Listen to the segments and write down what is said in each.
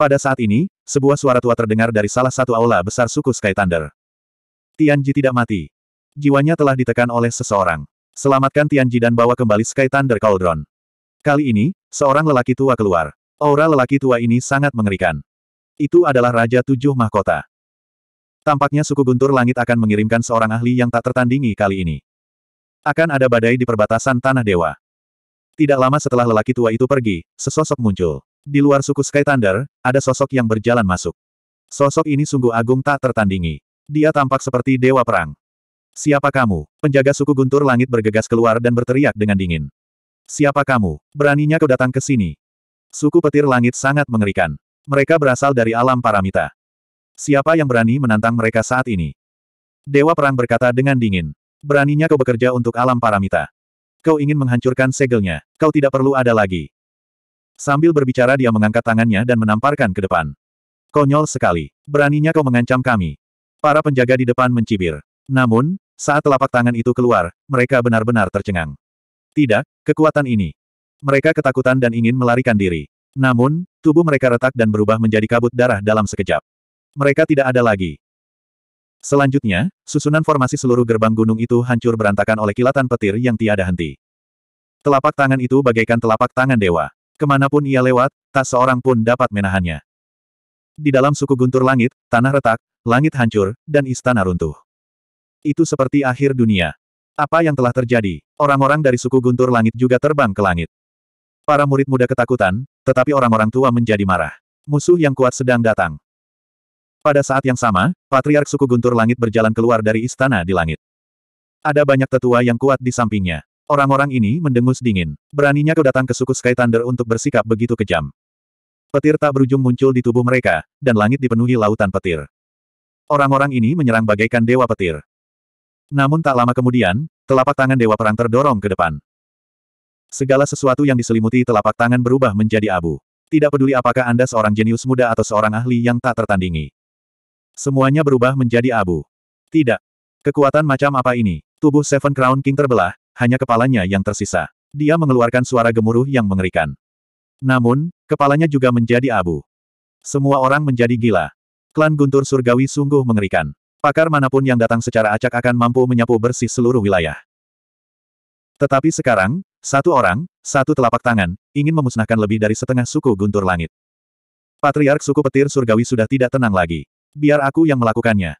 Pada saat ini, sebuah suara tua terdengar dari salah satu aula besar suku Sky Thunder. Tianji tidak mati. Jiwanya telah ditekan oleh seseorang. Selamatkan Tianji dan bawa kembali Sky Thunder Cauldron. Kali ini, seorang lelaki tua keluar. Aura lelaki tua ini sangat mengerikan. Itu adalah Raja Tujuh Mahkota. Tampaknya suku Guntur Langit akan mengirimkan seorang ahli yang tak tertandingi kali ini. Akan ada badai di perbatasan Tanah Dewa. Tidak lama setelah lelaki tua itu pergi, sesosok muncul. Di luar suku Sky Thunder, ada sosok yang berjalan masuk. Sosok ini sungguh agung tak tertandingi. Dia tampak seperti dewa perang. Siapa kamu? Penjaga suku Guntur Langit bergegas keluar dan berteriak dengan dingin. Siapa kamu? Beraninya kau datang ke sini? Suku petir langit sangat mengerikan. Mereka berasal dari alam paramita. Siapa yang berani menantang mereka saat ini? Dewa Perang berkata dengan dingin. Beraninya kau bekerja untuk alam paramita. Kau ingin menghancurkan segelnya. Kau tidak perlu ada lagi. Sambil berbicara dia mengangkat tangannya dan menamparkan ke depan. Konyol sekali. Beraninya kau mengancam kami. Para penjaga di depan mencibir. Namun, saat telapak tangan itu keluar, mereka benar-benar tercengang. Tidak, kekuatan ini. Mereka ketakutan dan ingin melarikan diri. Namun, tubuh mereka retak dan berubah menjadi kabut darah dalam sekejap. Mereka tidak ada lagi. Selanjutnya, susunan formasi seluruh gerbang gunung itu hancur berantakan oleh kilatan petir yang tiada henti. Telapak tangan itu bagaikan telapak tangan dewa. Kemanapun ia lewat, tak seorang pun dapat menahannya. Di dalam suku guntur langit, tanah retak, langit hancur, dan istana runtuh. Itu seperti akhir dunia. Apa yang telah terjadi? Orang-orang dari suku guntur langit juga terbang ke langit. Para murid muda ketakutan, tetapi orang-orang tua menjadi marah. Musuh yang kuat sedang datang. Pada saat yang sama, Patriark suku Guntur Langit berjalan keluar dari istana di langit. Ada banyak tetua yang kuat di sampingnya. Orang-orang ini mendengus dingin. Beraninya kau datang ke suku Sky Thunder untuk bersikap begitu kejam. Petir tak berujung muncul di tubuh mereka, dan langit dipenuhi lautan petir. Orang-orang ini menyerang bagaikan dewa petir. Namun tak lama kemudian, telapak tangan dewa perang terdorong ke depan. Segala sesuatu yang diselimuti telapak tangan berubah menjadi abu. Tidak peduli apakah Anda seorang jenius muda atau seorang ahli yang tak tertandingi. Semuanya berubah menjadi abu. Tidak. Kekuatan macam apa ini? Tubuh Seven Crown King terbelah, hanya kepalanya yang tersisa. Dia mengeluarkan suara gemuruh yang mengerikan. Namun, kepalanya juga menjadi abu. Semua orang menjadi gila. Klan Guntur Surgawi sungguh mengerikan. Pakar manapun yang datang secara acak akan mampu menyapu bersih seluruh wilayah. Tetapi sekarang, satu orang, satu telapak tangan, ingin memusnahkan lebih dari setengah suku Guntur Langit. Patriark suku petir surgawi sudah tidak tenang lagi. Biar aku yang melakukannya.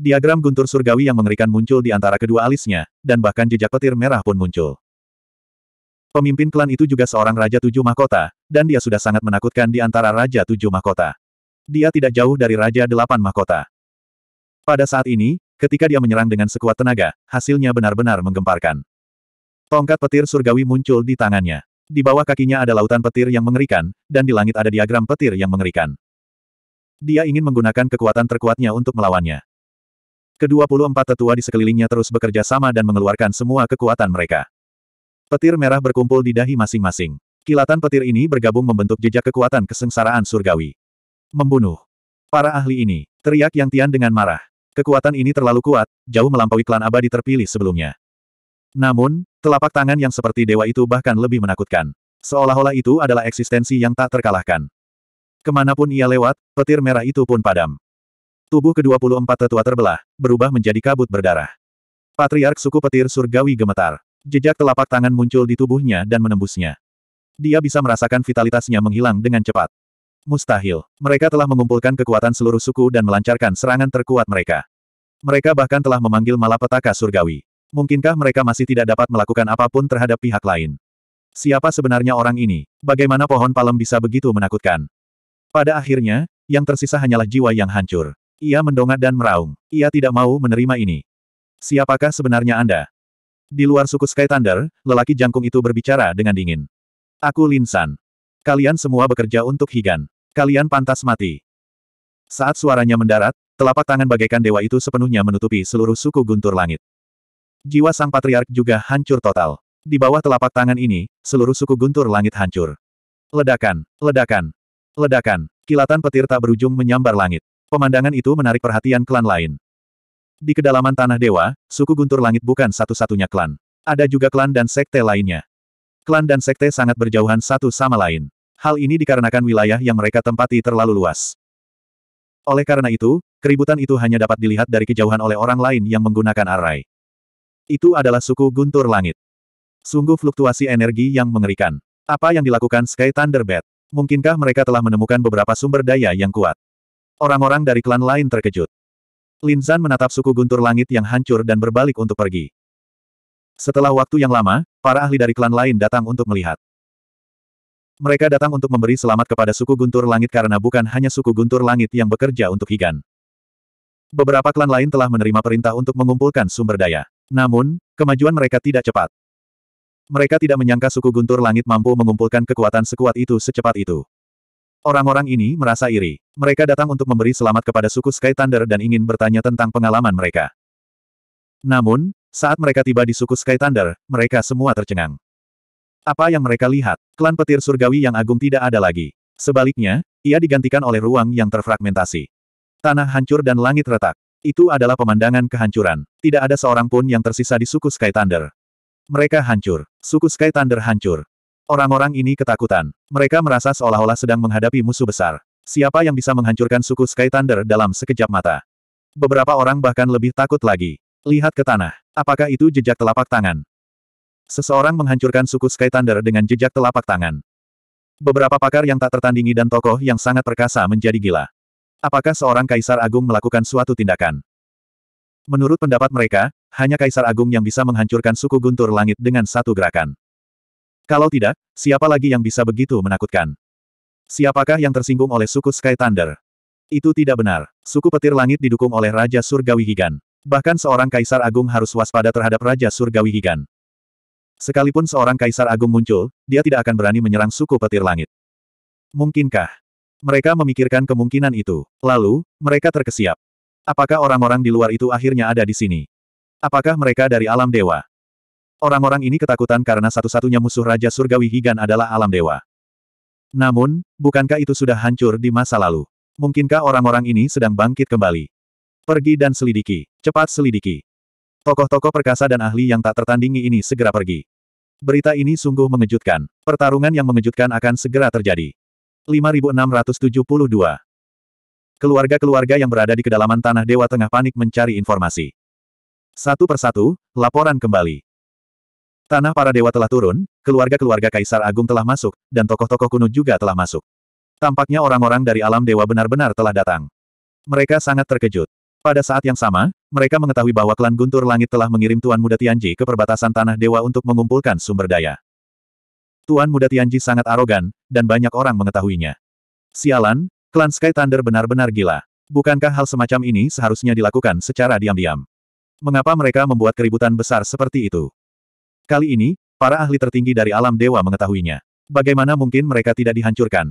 Diagram guntur surgawi yang mengerikan muncul di antara kedua alisnya, dan bahkan jejak petir merah pun muncul. Pemimpin klan itu juga seorang Raja Tujuh Mahkota, dan dia sudah sangat menakutkan di antara Raja Tujuh Mahkota. Dia tidak jauh dari Raja Delapan Mahkota. Pada saat ini, ketika dia menyerang dengan sekuat tenaga, hasilnya benar-benar menggemparkan. Tongkat petir surgawi muncul di tangannya. Di bawah kakinya ada lautan petir yang mengerikan, dan di langit ada diagram petir yang mengerikan. Dia ingin menggunakan kekuatan terkuatnya untuk melawannya. Kedua puluh empat tetua di sekelilingnya terus bekerja sama dan mengeluarkan semua kekuatan mereka. Petir merah berkumpul di dahi masing-masing. Kilatan petir ini bergabung membentuk jejak kekuatan kesengsaraan surgawi. Membunuh. Para ahli ini, teriak Yang Tian dengan marah. Kekuatan ini terlalu kuat, jauh melampaui klan abadi terpilih sebelumnya. Namun, telapak tangan yang seperti dewa itu bahkan lebih menakutkan. Seolah-olah itu adalah eksistensi yang tak terkalahkan. Kemanapun ia lewat, petir merah itu pun padam. Tubuh ke-24 tetua terbelah, berubah menjadi kabut berdarah. Patriark suku petir surgawi gemetar. Jejak telapak tangan muncul di tubuhnya dan menembusnya. Dia bisa merasakan vitalitasnya menghilang dengan cepat. Mustahil. Mereka telah mengumpulkan kekuatan seluruh suku dan melancarkan serangan terkuat mereka. Mereka bahkan telah memanggil malapetaka surgawi. Mungkinkah mereka masih tidak dapat melakukan apapun terhadap pihak lain? Siapa sebenarnya orang ini? Bagaimana pohon palem bisa begitu menakutkan? Pada akhirnya, yang tersisa hanyalah jiwa yang hancur. Ia mendongak dan meraung. Ia tidak mau menerima ini. Siapakah sebenarnya Anda? Di luar suku Sky Thunder, lelaki jangkung itu berbicara dengan dingin. Aku Linsan. Kalian semua bekerja untuk Higan. Kalian pantas mati. Saat suaranya mendarat, telapak tangan bagaikan dewa itu sepenuhnya menutupi seluruh suku guntur langit. Jiwa sang patriark juga hancur total. Di bawah telapak tangan ini, seluruh suku guntur langit hancur. Ledakan, ledakan, ledakan, kilatan petir tak berujung menyambar langit. Pemandangan itu menarik perhatian klan lain. Di kedalaman Tanah Dewa, suku Guntur Langit bukan satu-satunya klan. Ada juga klan dan sekte lainnya. Klan dan sekte sangat berjauhan satu sama lain. Hal ini dikarenakan wilayah yang mereka tempati terlalu luas. Oleh karena itu, keributan itu hanya dapat dilihat dari kejauhan oleh orang lain yang menggunakan arai. Itu adalah suku Guntur Langit. Sungguh fluktuasi energi yang mengerikan. Apa yang dilakukan Sky Thunderbird? Mungkinkah mereka telah menemukan beberapa sumber daya yang kuat? Orang-orang dari klan lain terkejut. Lin Zan menatap suku guntur langit yang hancur dan berbalik untuk pergi. Setelah waktu yang lama, para ahli dari klan lain datang untuk melihat. Mereka datang untuk memberi selamat kepada suku guntur langit karena bukan hanya suku guntur langit yang bekerja untuk Higan. Beberapa klan lain telah menerima perintah untuk mengumpulkan sumber daya. Namun, kemajuan mereka tidak cepat. Mereka tidak menyangka suku guntur langit mampu mengumpulkan kekuatan sekuat itu secepat itu. Orang-orang ini merasa iri. Mereka datang untuk memberi selamat kepada suku Sky Thunder dan ingin bertanya tentang pengalaman mereka. Namun, saat mereka tiba di suku Sky Thunder, mereka semua tercengang. Apa yang mereka lihat? Klan petir surgawi yang agung tidak ada lagi. Sebaliknya, ia digantikan oleh ruang yang terfragmentasi. Tanah hancur dan langit retak. Itu adalah pemandangan kehancuran. Tidak ada seorang pun yang tersisa di suku Sky Thunder. Mereka hancur. Suku Sky Thunder hancur. Orang-orang ini ketakutan. Mereka merasa seolah-olah sedang menghadapi musuh besar. Siapa yang bisa menghancurkan suku Sky Thunder dalam sekejap mata? Beberapa orang bahkan lebih takut lagi. Lihat ke tanah. Apakah itu jejak telapak tangan? Seseorang menghancurkan suku Sky Thunder dengan jejak telapak tangan. Beberapa pakar yang tak tertandingi dan tokoh yang sangat perkasa menjadi gila. Apakah seorang kaisar agung melakukan suatu tindakan? Menurut pendapat mereka, hanya kaisar agung yang bisa menghancurkan suku guntur langit dengan satu gerakan. Kalau tidak, siapa lagi yang bisa begitu menakutkan? Siapakah yang tersinggung oleh suku Sky Thunder? Itu tidak benar. Suku petir langit didukung oleh Raja Surgawi Higan. Bahkan seorang kaisar agung harus waspada terhadap Raja Surgawi Higan. Sekalipun seorang kaisar agung muncul, dia tidak akan berani menyerang suku petir langit. Mungkinkah? Mereka memikirkan kemungkinan itu. Lalu, mereka terkesiap. Apakah orang-orang di luar itu akhirnya ada di sini? Apakah mereka dari alam dewa? Orang-orang ini ketakutan karena satu-satunya musuh Raja Surgawi Higan adalah alam dewa. Namun, bukankah itu sudah hancur di masa lalu? Mungkinkah orang-orang ini sedang bangkit kembali? Pergi dan selidiki. Cepat selidiki. Tokoh-tokoh perkasa dan ahli yang tak tertandingi ini segera pergi. Berita ini sungguh mengejutkan. Pertarungan yang mengejutkan akan segera terjadi. 5672 Keluarga-keluarga yang berada di kedalaman Tanah Dewa tengah panik mencari informasi. Satu persatu, laporan kembali. Tanah para dewa telah turun, keluarga-keluarga Kaisar Agung telah masuk, dan tokoh-tokoh kuno juga telah masuk. Tampaknya orang-orang dari alam dewa benar-benar telah datang. Mereka sangat terkejut. Pada saat yang sama, mereka mengetahui bahwa klan Guntur Langit telah mengirim Tuan Muda Tianji ke perbatasan Tanah Dewa untuk mengumpulkan sumber daya. Tuan Muda Tianji sangat arogan, dan banyak orang mengetahuinya. Sialan, klan Sky Thunder benar-benar gila. Bukankah hal semacam ini seharusnya dilakukan secara diam-diam? Mengapa mereka membuat keributan besar seperti itu? Kali ini, para ahli tertinggi dari alam dewa mengetahuinya. Bagaimana mungkin mereka tidak dihancurkan?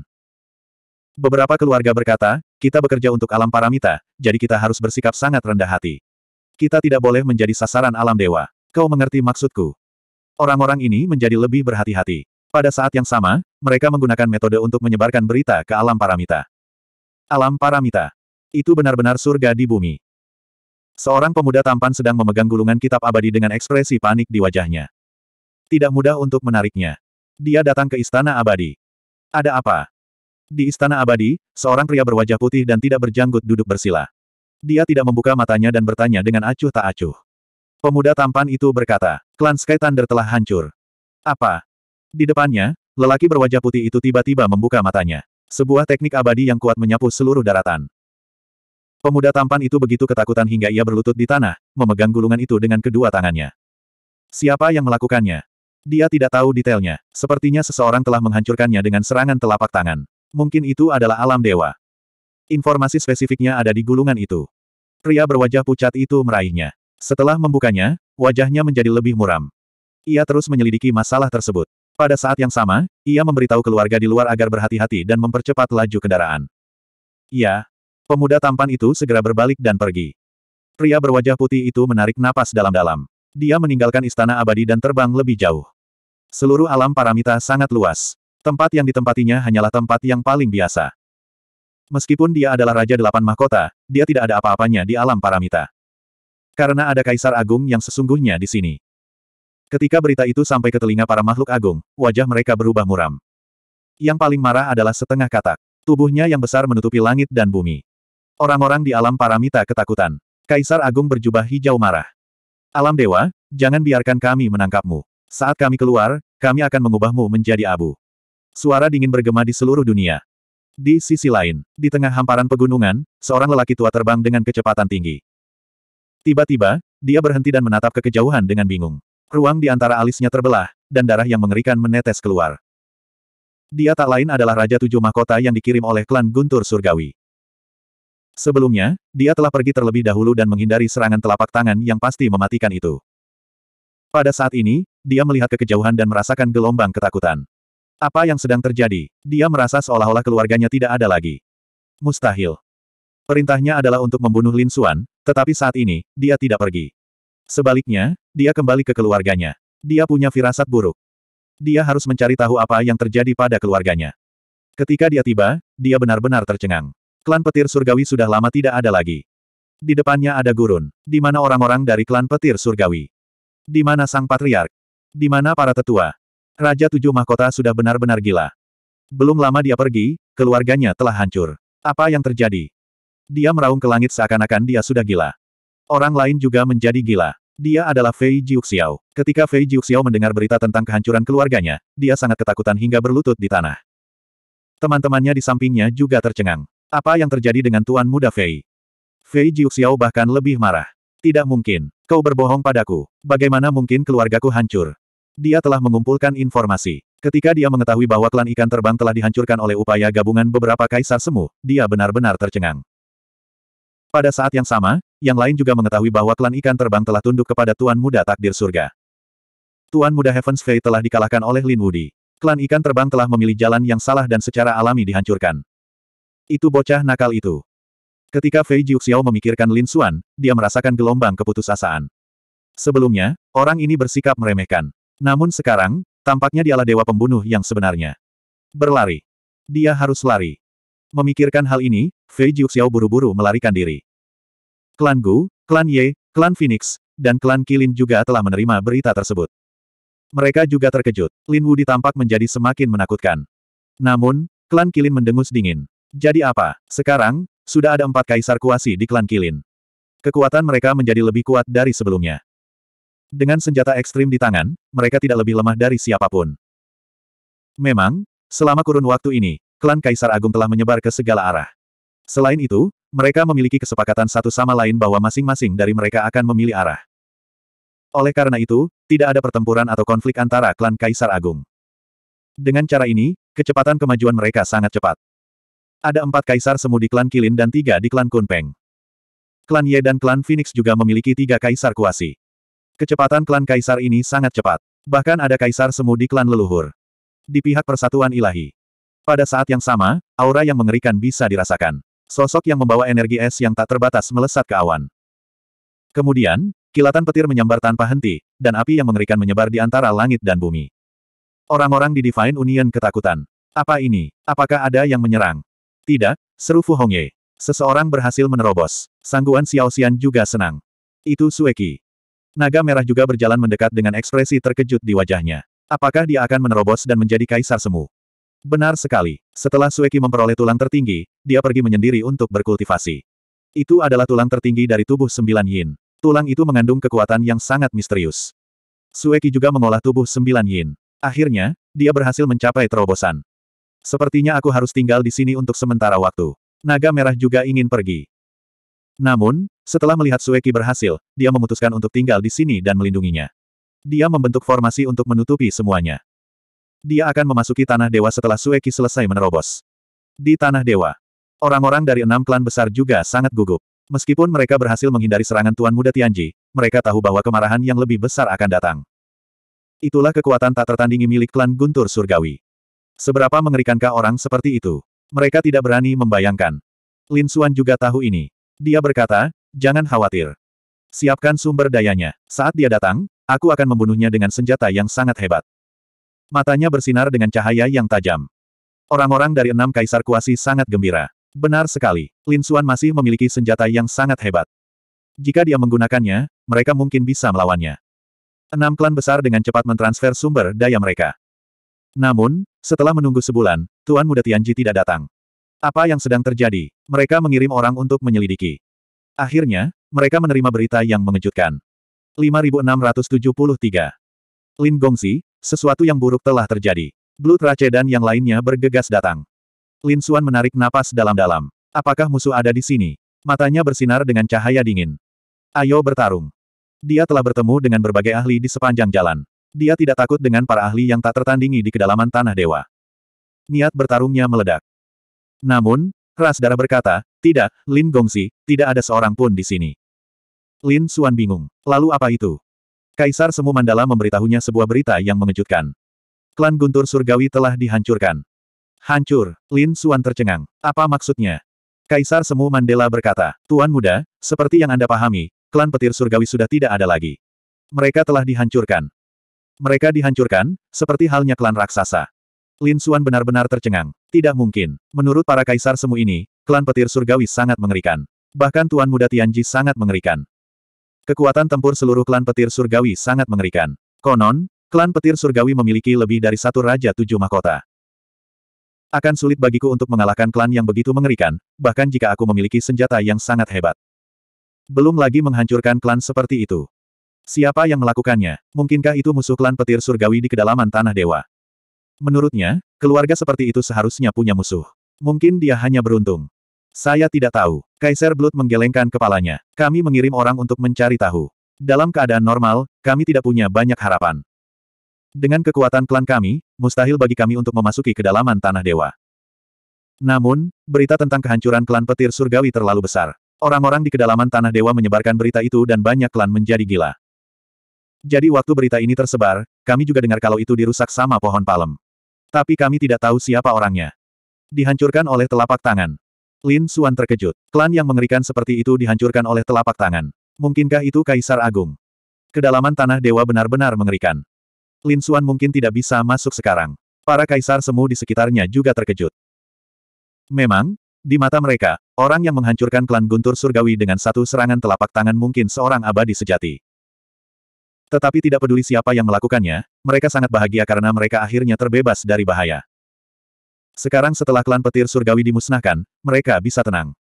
Beberapa keluarga berkata, kita bekerja untuk alam paramita, jadi kita harus bersikap sangat rendah hati. Kita tidak boleh menjadi sasaran alam dewa. Kau mengerti maksudku? Orang-orang ini menjadi lebih berhati-hati. Pada saat yang sama, mereka menggunakan metode untuk menyebarkan berita ke alam paramita. Alam paramita. Itu benar-benar surga di bumi. Seorang pemuda tampan sedang memegang gulungan kitab abadi dengan ekspresi panik di wajahnya. Tidak mudah untuk menariknya. Dia datang ke Istana Abadi. Ada apa? Di Istana Abadi, seorang pria berwajah putih dan tidak berjanggut duduk bersila. Dia tidak membuka matanya dan bertanya dengan acuh tak acuh. Pemuda tampan itu berkata, klan Sky Thunder telah hancur. Apa? Di depannya, lelaki berwajah putih itu tiba-tiba membuka matanya. Sebuah teknik abadi yang kuat menyapu seluruh daratan. Pemuda tampan itu begitu ketakutan hingga ia berlutut di tanah, memegang gulungan itu dengan kedua tangannya. Siapa yang melakukannya? Dia tidak tahu detailnya. Sepertinya seseorang telah menghancurkannya dengan serangan telapak tangan. Mungkin itu adalah alam dewa. Informasi spesifiknya ada di gulungan itu. Pria berwajah pucat itu meraihnya. Setelah membukanya, wajahnya menjadi lebih muram. Ia terus menyelidiki masalah tersebut. Pada saat yang sama, ia memberitahu keluarga di luar agar berhati-hati dan mempercepat laju kendaraan. Ya, pemuda tampan itu segera berbalik dan pergi. Pria berwajah putih itu menarik napas dalam-dalam. Dia meninggalkan istana abadi dan terbang lebih jauh. Seluruh alam paramita sangat luas. Tempat yang ditempatinya hanyalah tempat yang paling biasa. Meskipun dia adalah Raja Delapan Mahkota, dia tidak ada apa-apanya di alam paramita. Karena ada Kaisar Agung yang sesungguhnya di sini. Ketika berita itu sampai ke telinga para makhluk agung, wajah mereka berubah muram. Yang paling marah adalah setengah katak. Tubuhnya yang besar menutupi langit dan bumi. Orang-orang di alam paramita ketakutan. Kaisar Agung berjubah hijau marah. Alam Dewa, jangan biarkan kami menangkapmu. Saat kami keluar, kami akan mengubahmu menjadi abu. Suara dingin bergema di seluruh dunia. Di sisi lain, di tengah hamparan pegunungan, seorang lelaki tua terbang dengan kecepatan tinggi. Tiba-tiba, dia berhenti dan menatap ke kejauhan dengan bingung. Ruang di antara alisnya terbelah, dan darah yang mengerikan menetes keluar. Dia tak lain adalah Raja Tujuh Mahkota yang dikirim oleh klan Guntur Surgawi. Sebelumnya, dia telah pergi terlebih dahulu dan menghindari serangan telapak tangan yang pasti mematikan itu. Pada saat ini, dia melihat ke kejauhan dan merasakan gelombang ketakutan. Apa yang sedang terjadi? Dia merasa seolah-olah keluarganya tidak ada lagi. Mustahil. Perintahnya adalah untuk membunuh Lin Suan, tetapi saat ini, dia tidak pergi. Sebaliknya, dia kembali ke keluarganya. Dia punya firasat buruk. Dia harus mencari tahu apa yang terjadi pada keluarganya. Ketika dia tiba, dia benar-benar tercengang. Klan petir surgawi sudah lama tidak ada lagi. Di depannya ada gurun, di mana orang-orang dari klan petir surgawi. Di mana sang patriark. Di mana para tetua. Raja Tujuh Mahkota sudah benar-benar gila. Belum lama dia pergi, keluarganya telah hancur. Apa yang terjadi? Dia meraung ke langit seakan-akan dia sudah gila. Orang lain juga menjadi gila. Dia adalah Fei Jiuxiao. Ketika Fei Jiuxiao mendengar berita tentang kehancuran keluarganya, dia sangat ketakutan hingga berlutut di tanah. Teman-temannya di sampingnya juga tercengang. Apa yang terjadi dengan Tuan Muda Fei? Fei Jiuxiao bahkan lebih marah. Tidak mungkin. Kau berbohong padaku. Bagaimana mungkin keluargaku hancur? Dia telah mengumpulkan informasi. Ketika dia mengetahui bahwa klan ikan terbang telah dihancurkan oleh upaya gabungan beberapa kaisar semu, dia benar-benar tercengang. Pada saat yang sama, yang lain juga mengetahui bahwa klan ikan terbang telah tunduk kepada Tuan Muda Takdir Surga. Tuan Muda Heaven's Fate telah dikalahkan oleh Lin Wudi. Klan ikan terbang telah memilih jalan yang salah dan secara alami dihancurkan. Itu bocah nakal itu. Ketika Fei Jiuxiao memikirkan Lin Xuan, dia merasakan gelombang keputusasaan. Sebelumnya, orang ini bersikap meremehkan. Namun sekarang, tampaknya dialah dewa pembunuh yang sebenarnya. Berlari. Dia harus lari. Memikirkan hal ini, Fei Jiuxiao buru-buru melarikan diri. Klan Gu, Klan Ye, Klan Phoenix, dan Klan Kilin juga telah menerima berita tersebut. Mereka juga terkejut. Lin Wu ditampak menjadi semakin menakutkan. Namun, Klan Kilin mendengus dingin. Jadi apa? Sekarang, sudah ada empat kaisar kuasi di klan Kilin. Kekuatan mereka menjadi lebih kuat dari sebelumnya. Dengan senjata ekstrim di tangan, mereka tidak lebih lemah dari siapapun. Memang, selama kurun waktu ini, klan Kaisar Agung telah menyebar ke segala arah. Selain itu, mereka memiliki kesepakatan satu sama lain bahwa masing-masing dari mereka akan memilih arah. Oleh karena itu, tidak ada pertempuran atau konflik antara klan Kaisar Agung. Dengan cara ini, kecepatan kemajuan mereka sangat cepat. Ada empat kaisar semu di klan Kilin dan tiga di klan Kunpeng. Klan Ye dan klan Phoenix juga memiliki tiga kaisar kuasi. Kecepatan klan kaisar ini sangat cepat. Bahkan ada kaisar semu di klan leluhur. Di pihak persatuan ilahi. Pada saat yang sama, aura yang mengerikan bisa dirasakan. Sosok yang membawa energi es yang tak terbatas melesat ke awan. Kemudian, kilatan petir menyambar tanpa henti, dan api yang mengerikan menyebar di antara langit dan bumi. Orang-orang di Divine Union ketakutan. Apa ini? Apakah ada yang menyerang? Tidak, seru Fu Hongye. Seseorang berhasil menerobos. Sangguan Xiao Xian juga senang. Itu Sueki. Naga merah juga berjalan mendekat dengan ekspresi terkejut di wajahnya. Apakah dia akan menerobos dan menjadi kaisar semu? Benar sekali. Setelah Sueki memperoleh tulang tertinggi, dia pergi menyendiri untuk berkultivasi. Itu adalah tulang tertinggi dari tubuh sembilan yin. Tulang itu mengandung kekuatan yang sangat misterius. Sueki juga mengolah tubuh sembilan yin. Akhirnya, dia berhasil mencapai terobosan. Sepertinya aku harus tinggal di sini untuk sementara waktu. Naga merah juga ingin pergi. Namun, setelah melihat Sueki berhasil, dia memutuskan untuk tinggal di sini dan melindunginya. Dia membentuk formasi untuk menutupi semuanya. Dia akan memasuki Tanah Dewa setelah Sueki selesai menerobos. Di Tanah Dewa, orang-orang dari enam klan besar juga sangat gugup. Meskipun mereka berhasil menghindari serangan Tuan Muda Tianji, mereka tahu bahwa kemarahan yang lebih besar akan datang. Itulah kekuatan tak tertandingi milik klan Guntur Surgawi. Seberapa mengerikankah orang seperti itu? Mereka tidak berani membayangkan. Lin Xuan juga tahu ini. Dia berkata, jangan khawatir. Siapkan sumber dayanya. Saat dia datang, aku akan membunuhnya dengan senjata yang sangat hebat. Matanya bersinar dengan cahaya yang tajam. Orang-orang dari enam kaisar kuasi sangat gembira. Benar sekali, Lin Xuan masih memiliki senjata yang sangat hebat. Jika dia menggunakannya, mereka mungkin bisa melawannya. Enam klan besar dengan cepat mentransfer sumber daya mereka. Namun, setelah menunggu sebulan, Tuan Muda Tianji tidak datang. Apa yang sedang terjadi? Mereka mengirim orang untuk menyelidiki. Akhirnya, mereka menerima berita yang mengejutkan. 5673. Lin Gongsi, sesuatu yang buruk telah terjadi. Blue Trace dan yang lainnya bergegas datang. Lin Xuan menarik napas dalam-dalam. Apakah musuh ada di sini? Matanya bersinar dengan cahaya dingin. Ayo bertarung. Dia telah bertemu dengan berbagai ahli di sepanjang jalan. Dia tidak takut dengan para ahli yang tak tertandingi di kedalaman tanah dewa. Niat bertarungnya meledak. Namun, Ras Darah berkata, tidak, Lin Gongsi, tidak ada seorang pun di sini. Lin Suan bingung. Lalu apa itu? Kaisar Semu Mandala memberitahunya sebuah berita yang mengejutkan. Klan Guntur Surgawi telah dihancurkan. Hancur, Lin Suan tercengang. Apa maksudnya? Kaisar Semu Mandela berkata, Tuan Muda, seperti yang Anda pahami, klan petir surgawi sudah tidak ada lagi. Mereka telah dihancurkan. Mereka dihancurkan, seperti halnya klan raksasa. Lin Xuan benar-benar tercengang. Tidak mungkin. Menurut para kaisar semu ini, klan petir surgawi sangat mengerikan. Bahkan Tuan Muda Tianji sangat mengerikan. Kekuatan tempur seluruh klan petir surgawi sangat mengerikan. Konon, klan petir surgawi memiliki lebih dari satu raja tujuh mahkota. Akan sulit bagiku untuk mengalahkan klan yang begitu mengerikan, bahkan jika aku memiliki senjata yang sangat hebat. Belum lagi menghancurkan klan seperti itu. Siapa yang melakukannya? Mungkinkah itu musuh klan petir surgawi di kedalaman tanah dewa? Menurutnya, keluarga seperti itu seharusnya punya musuh. Mungkin dia hanya beruntung. Saya tidak tahu. Kaiser Blood menggelengkan kepalanya. Kami mengirim orang untuk mencari tahu. Dalam keadaan normal, kami tidak punya banyak harapan. Dengan kekuatan klan kami, mustahil bagi kami untuk memasuki kedalaman tanah dewa. Namun, berita tentang kehancuran klan petir surgawi terlalu besar. Orang-orang di kedalaman tanah dewa menyebarkan berita itu dan banyak klan menjadi gila. Jadi waktu berita ini tersebar, kami juga dengar kalau itu dirusak sama pohon palem. Tapi kami tidak tahu siapa orangnya. Dihancurkan oleh telapak tangan. Lin Suan terkejut. Klan yang mengerikan seperti itu dihancurkan oleh telapak tangan. Mungkinkah itu Kaisar Agung? Kedalaman tanah dewa benar-benar mengerikan. Lin Suan mungkin tidak bisa masuk sekarang. Para kaisar semu di sekitarnya juga terkejut. Memang, di mata mereka, orang yang menghancurkan klan Guntur Surgawi dengan satu serangan telapak tangan mungkin seorang abadi sejati. Tetapi tidak peduli siapa yang melakukannya, mereka sangat bahagia karena mereka akhirnya terbebas dari bahaya. Sekarang setelah klan petir surgawi dimusnahkan, mereka bisa tenang.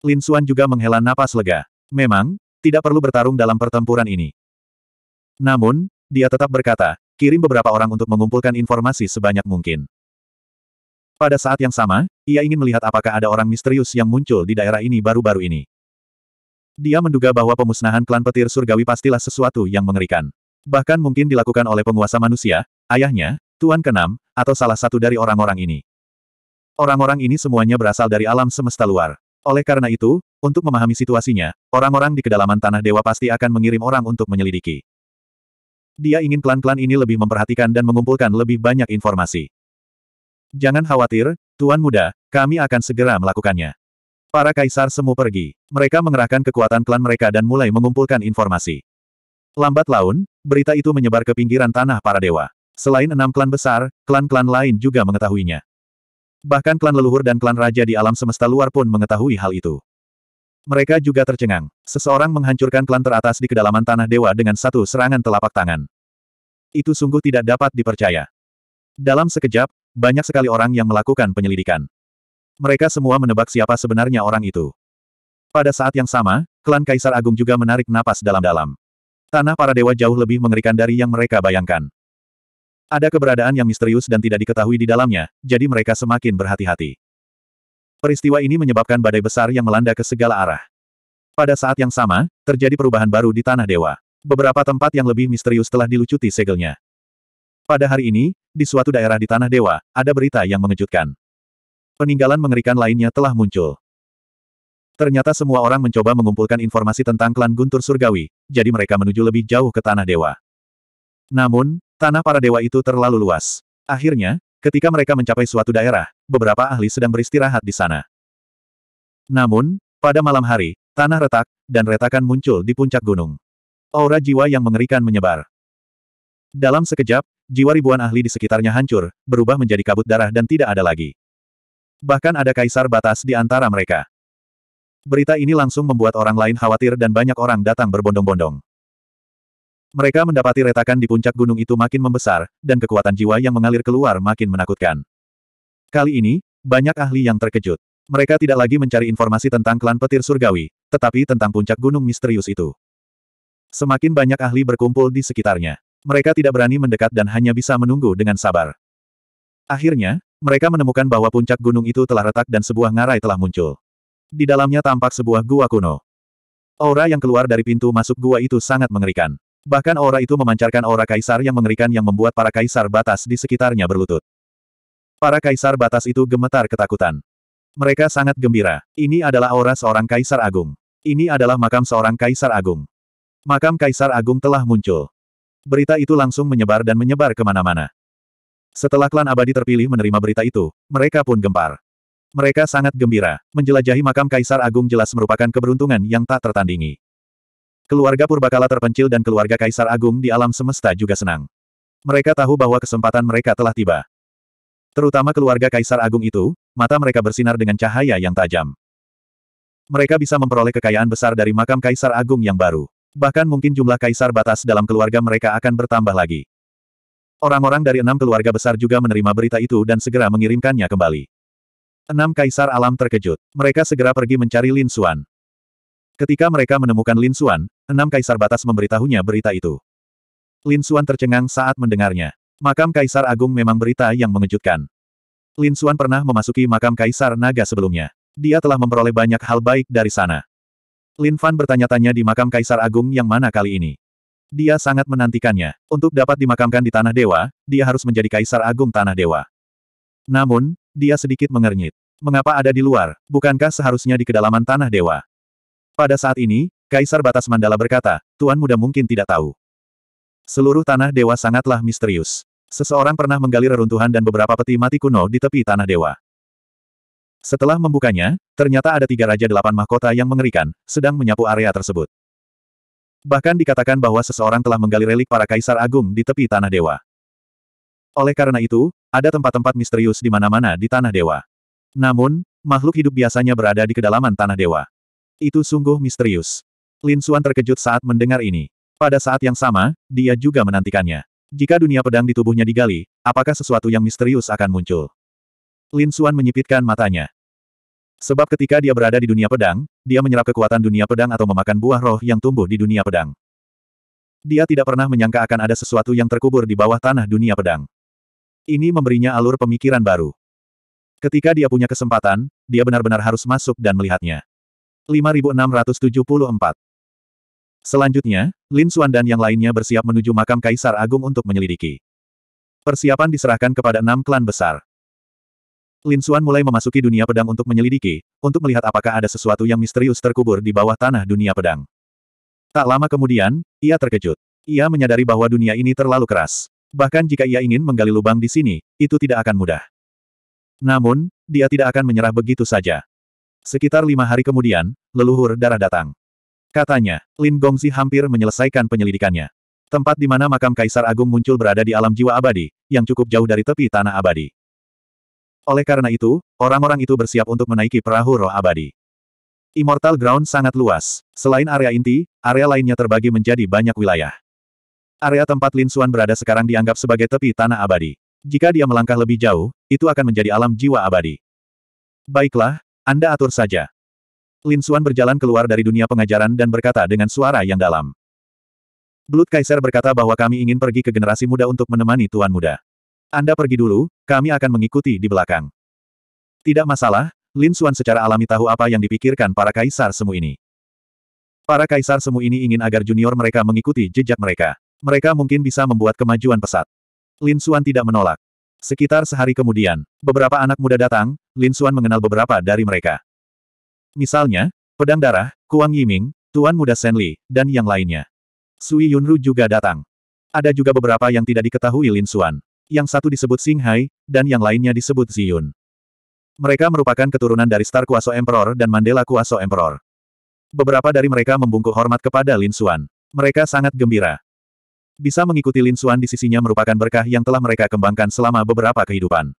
Lin Xuan juga menghela napas lega. Memang, tidak perlu bertarung dalam pertempuran ini. Namun, dia tetap berkata, kirim beberapa orang untuk mengumpulkan informasi sebanyak mungkin. Pada saat yang sama, ia ingin melihat apakah ada orang misterius yang muncul di daerah ini baru-baru ini. Dia menduga bahwa pemusnahan klan petir surgawi pastilah sesuatu yang mengerikan. Bahkan mungkin dilakukan oleh penguasa manusia, ayahnya, Tuan Kenam, atau salah satu dari orang-orang ini. Orang-orang ini semuanya berasal dari alam semesta luar. Oleh karena itu, untuk memahami situasinya, orang-orang di kedalaman tanah dewa pasti akan mengirim orang untuk menyelidiki. Dia ingin klan-klan ini lebih memperhatikan dan mengumpulkan lebih banyak informasi. Jangan khawatir, Tuan Muda, kami akan segera melakukannya. Para kaisar semu pergi. Mereka mengerahkan kekuatan klan mereka dan mulai mengumpulkan informasi. Lambat laun, berita itu menyebar ke pinggiran tanah para dewa. Selain enam klan besar, klan-klan lain juga mengetahuinya. Bahkan klan leluhur dan klan raja di alam semesta luar pun mengetahui hal itu. Mereka juga tercengang. Seseorang menghancurkan klan teratas di kedalaman tanah dewa dengan satu serangan telapak tangan. Itu sungguh tidak dapat dipercaya. Dalam sekejap, banyak sekali orang yang melakukan penyelidikan. Mereka semua menebak siapa sebenarnya orang itu. Pada saat yang sama, klan Kaisar Agung juga menarik napas dalam-dalam. Tanah para dewa jauh lebih mengerikan dari yang mereka bayangkan. Ada keberadaan yang misterius dan tidak diketahui di dalamnya, jadi mereka semakin berhati-hati. Peristiwa ini menyebabkan badai besar yang melanda ke segala arah. Pada saat yang sama, terjadi perubahan baru di Tanah Dewa. Beberapa tempat yang lebih misterius telah dilucuti segelnya. Pada hari ini, di suatu daerah di Tanah Dewa, ada berita yang mengejutkan. Peninggalan mengerikan lainnya telah muncul. Ternyata semua orang mencoba mengumpulkan informasi tentang klan Guntur Surgawi, jadi mereka menuju lebih jauh ke Tanah Dewa. Namun, Tanah para Dewa itu terlalu luas. Akhirnya, ketika mereka mencapai suatu daerah, beberapa ahli sedang beristirahat di sana. Namun, pada malam hari, tanah retak, dan retakan muncul di puncak gunung. Aura jiwa yang mengerikan menyebar. Dalam sekejap, jiwa ribuan ahli di sekitarnya hancur, berubah menjadi kabut darah dan tidak ada lagi. Bahkan ada kaisar batas di antara mereka. Berita ini langsung membuat orang lain khawatir dan banyak orang datang berbondong-bondong. Mereka mendapati retakan di puncak gunung itu makin membesar, dan kekuatan jiwa yang mengalir keluar makin menakutkan. Kali ini, banyak ahli yang terkejut. Mereka tidak lagi mencari informasi tentang klan petir surgawi, tetapi tentang puncak gunung misterius itu. Semakin banyak ahli berkumpul di sekitarnya. Mereka tidak berani mendekat dan hanya bisa menunggu dengan sabar. Akhirnya, mereka menemukan bahwa puncak gunung itu telah retak dan sebuah ngarai telah muncul. Di dalamnya tampak sebuah gua kuno. Aura yang keluar dari pintu masuk gua itu sangat mengerikan. Bahkan aura itu memancarkan aura kaisar yang mengerikan yang membuat para kaisar batas di sekitarnya berlutut. Para kaisar batas itu gemetar ketakutan. Mereka sangat gembira. Ini adalah aura seorang kaisar agung. Ini adalah makam seorang kaisar agung. Makam kaisar agung telah muncul. Berita itu langsung menyebar dan menyebar kemana-mana. Setelah klan abadi terpilih menerima berita itu, mereka pun gempar. Mereka sangat gembira. Menjelajahi makam Kaisar Agung jelas merupakan keberuntungan yang tak tertandingi. Keluarga purbakala terpencil dan keluarga Kaisar Agung di alam semesta juga senang. Mereka tahu bahwa kesempatan mereka telah tiba. Terutama keluarga Kaisar Agung itu, mata mereka bersinar dengan cahaya yang tajam. Mereka bisa memperoleh kekayaan besar dari makam Kaisar Agung yang baru. Bahkan mungkin jumlah kaisar batas dalam keluarga mereka akan bertambah lagi. Orang-orang dari enam keluarga besar juga menerima berita itu dan segera mengirimkannya kembali. Enam kaisar alam terkejut. Mereka segera pergi mencari Lin Xuan. Ketika mereka menemukan Lin Xuan, enam kaisar batas memberitahunya berita itu. Lin Xuan tercengang saat mendengarnya. Makam kaisar agung memang berita yang mengejutkan. Lin Xuan pernah memasuki makam kaisar naga sebelumnya. Dia telah memperoleh banyak hal baik dari sana. Lin Fan bertanya-tanya di makam kaisar agung yang mana kali ini. Dia sangat menantikannya. Untuk dapat dimakamkan di Tanah Dewa, dia harus menjadi Kaisar Agung Tanah Dewa. Namun, dia sedikit mengernyit. Mengapa ada di luar? Bukankah seharusnya di kedalaman Tanah Dewa? Pada saat ini, Kaisar Batas Mandala berkata, Tuan muda mungkin tidak tahu. Seluruh Tanah Dewa sangatlah misterius. Seseorang pernah menggali reruntuhan dan beberapa peti mati kuno di tepi Tanah Dewa. Setelah membukanya, ternyata ada tiga Raja Delapan Mahkota yang mengerikan, sedang menyapu area tersebut. Bahkan dikatakan bahwa seseorang telah menggali relik para kaisar agung di tepi tanah dewa. Oleh karena itu, ada tempat-tempat misterius di mana-mana di tanah dewa. Namun, makhluk hidup biasanya berada di kedalaman tanah dewa. Itu sungguh misterius. Lin Suan terkejut saat mendengar ini. Pada saat yang sama, dia juga menantikannya. Jika dunia pedang di tubuhnya digali, apakah sesuatu yang misterius akan muncul? Lin Suan menyipitkan matanya. Sebab ketika dia berada di dunia pedang, dia menyerap kekuatan dunia pedang atau memakan buah roh yang tumbuh di dunia pedang. Dia tidak pernah menyangka akan ada sesuatu yang terkubur di bawah tanah dunia pedang. Ini memberinya alur pemikiran baru. Ketika dia punya kesempatan, dia benar-benar harus masuk dan melihatnya. 5674 Selanjutnya, Lin Xuan dan yang lainnya bersiap menuju makam Kaisar Agung untuk menyelidiki. Persiapan diserahkan kepada enam klan besar. Lin Suan mulai memasuki dunia pedang untuk menyelidiki, untuk melihat apakah ada sesuatu yang misterius terkubur di bawah tanah dunia pedang. Tak lama kemudian, ia terkejut. Ia menyadari bahwa dunia ini terlalu keras. Bahkan jika ia ingin menggali lubang di sini, itu tidak akan mudah. Namun, dia tidak akan menyerah begitu saja. Sekitar lima hari kemudian, leluhur darah datang. Katanya, Lin Gongzi hampir menyelesaikan penyelidikannya. Tempat di mana makam Kaisar Agung muncul berada di alam jiwa abadi, yang cukup jauh dari tepi tanah abadi. Oleh karena itu, orang-orang itu bersiap untuk menaiki perahu roh abadi. Immortal Ground sangat luas. Selain area inti, area lainnya terbagi menjadi banyak wilayah. Area tempat Lin Xuan berada sekarang dianggap sebagai tepi tanah abadi. Jika dia melangkah lebih jauh, itu akan menjadi alam jiwa abadi. Baiklah, Anda atur saja. Lin Xuan berjalan keluar dari dunia pengajaran dan berkata dengan suara yang dalam. Blood Kaiser berkata bahwa kami ingin pergi ke generasi muda untuk menemani tuan muda. Anda pergi dulu, kami akan mengikuti di belakang. Tidak masalah, Lin Xuan secara alami tahu apa yang dipikirkan para kaisar semu ini. Para kaisar semu ini ingin agar junior mereka mengikuti jejak mereka. Mereka mungkin bisa membuat kemajuan pesat. Lin Xuan tidak menolak. Sekitar sehari kemudian, beberapa anak muda datang, Lin Xuan mengenal beberapa dari mereka. Misalnya, Pedang Darah, Kuang Yiming, Tuan Muda Shen Li, dan yang lainnya. Sui Yunru juga datang. Ada juga beberapa yang tidak diketahui Lin Xuan yang satu disebut Singhai dan yang lainnya disebut Ziyun. Mereka merupakan keturunan dari Star Kuaso Emperor dan Mandela Kuaso Emperor. Beberapa dari mereka membungkuk hormat kepada Lin Xuan. Mereka sangat gembira. Bisa mengikuti Lin Xuan di sisinya merupakan berkah yang telah mereka kembangkan selama beberapa kehidupan.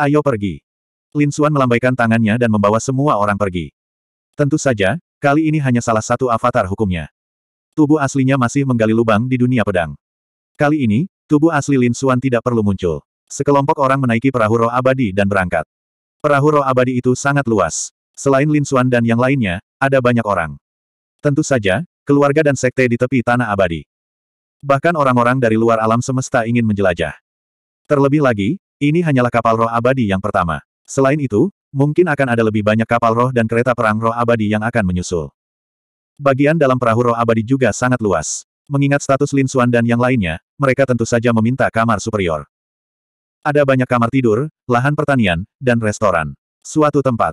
Ayo pergi. Lin Xuan melambaikan tangannya dan membawa semua orang pergi. Tentu saja, kali ini hanya salah satu avatar hukumnya. Tubuh aslinya masih menggali lubang di dunia pedang. Kali ini, Tubuh asli Lin Suan tidak perlu muncul. Sekelompok orang menaiki perahu roh abadi dan berangkat. Perahu roh abadi itu sangat luas. Selain Lin Suan dan yang lainnya, ada banyak orang. Tentu saja, keluarga dan sekte di tepi tanah abadi. Bahkan orang-orang dari luar alam semesta ingin menjelajah. Terlebih lagi, ini hanyalah kapal roh abadi yang pertama. Selain itu, mungkin akan ada lebih banyak kapal roh dan kereta perang roh abadi yang akan menyusul. Bagian dalam perahu roh abadi juga sangat luas. Mengingat status Lin Suan dan yang lainnya, mereka tentu saja meminta kamar superior. Ada banyak kamar tidur, lahan pertanian, dan restoran. Suatu tempat.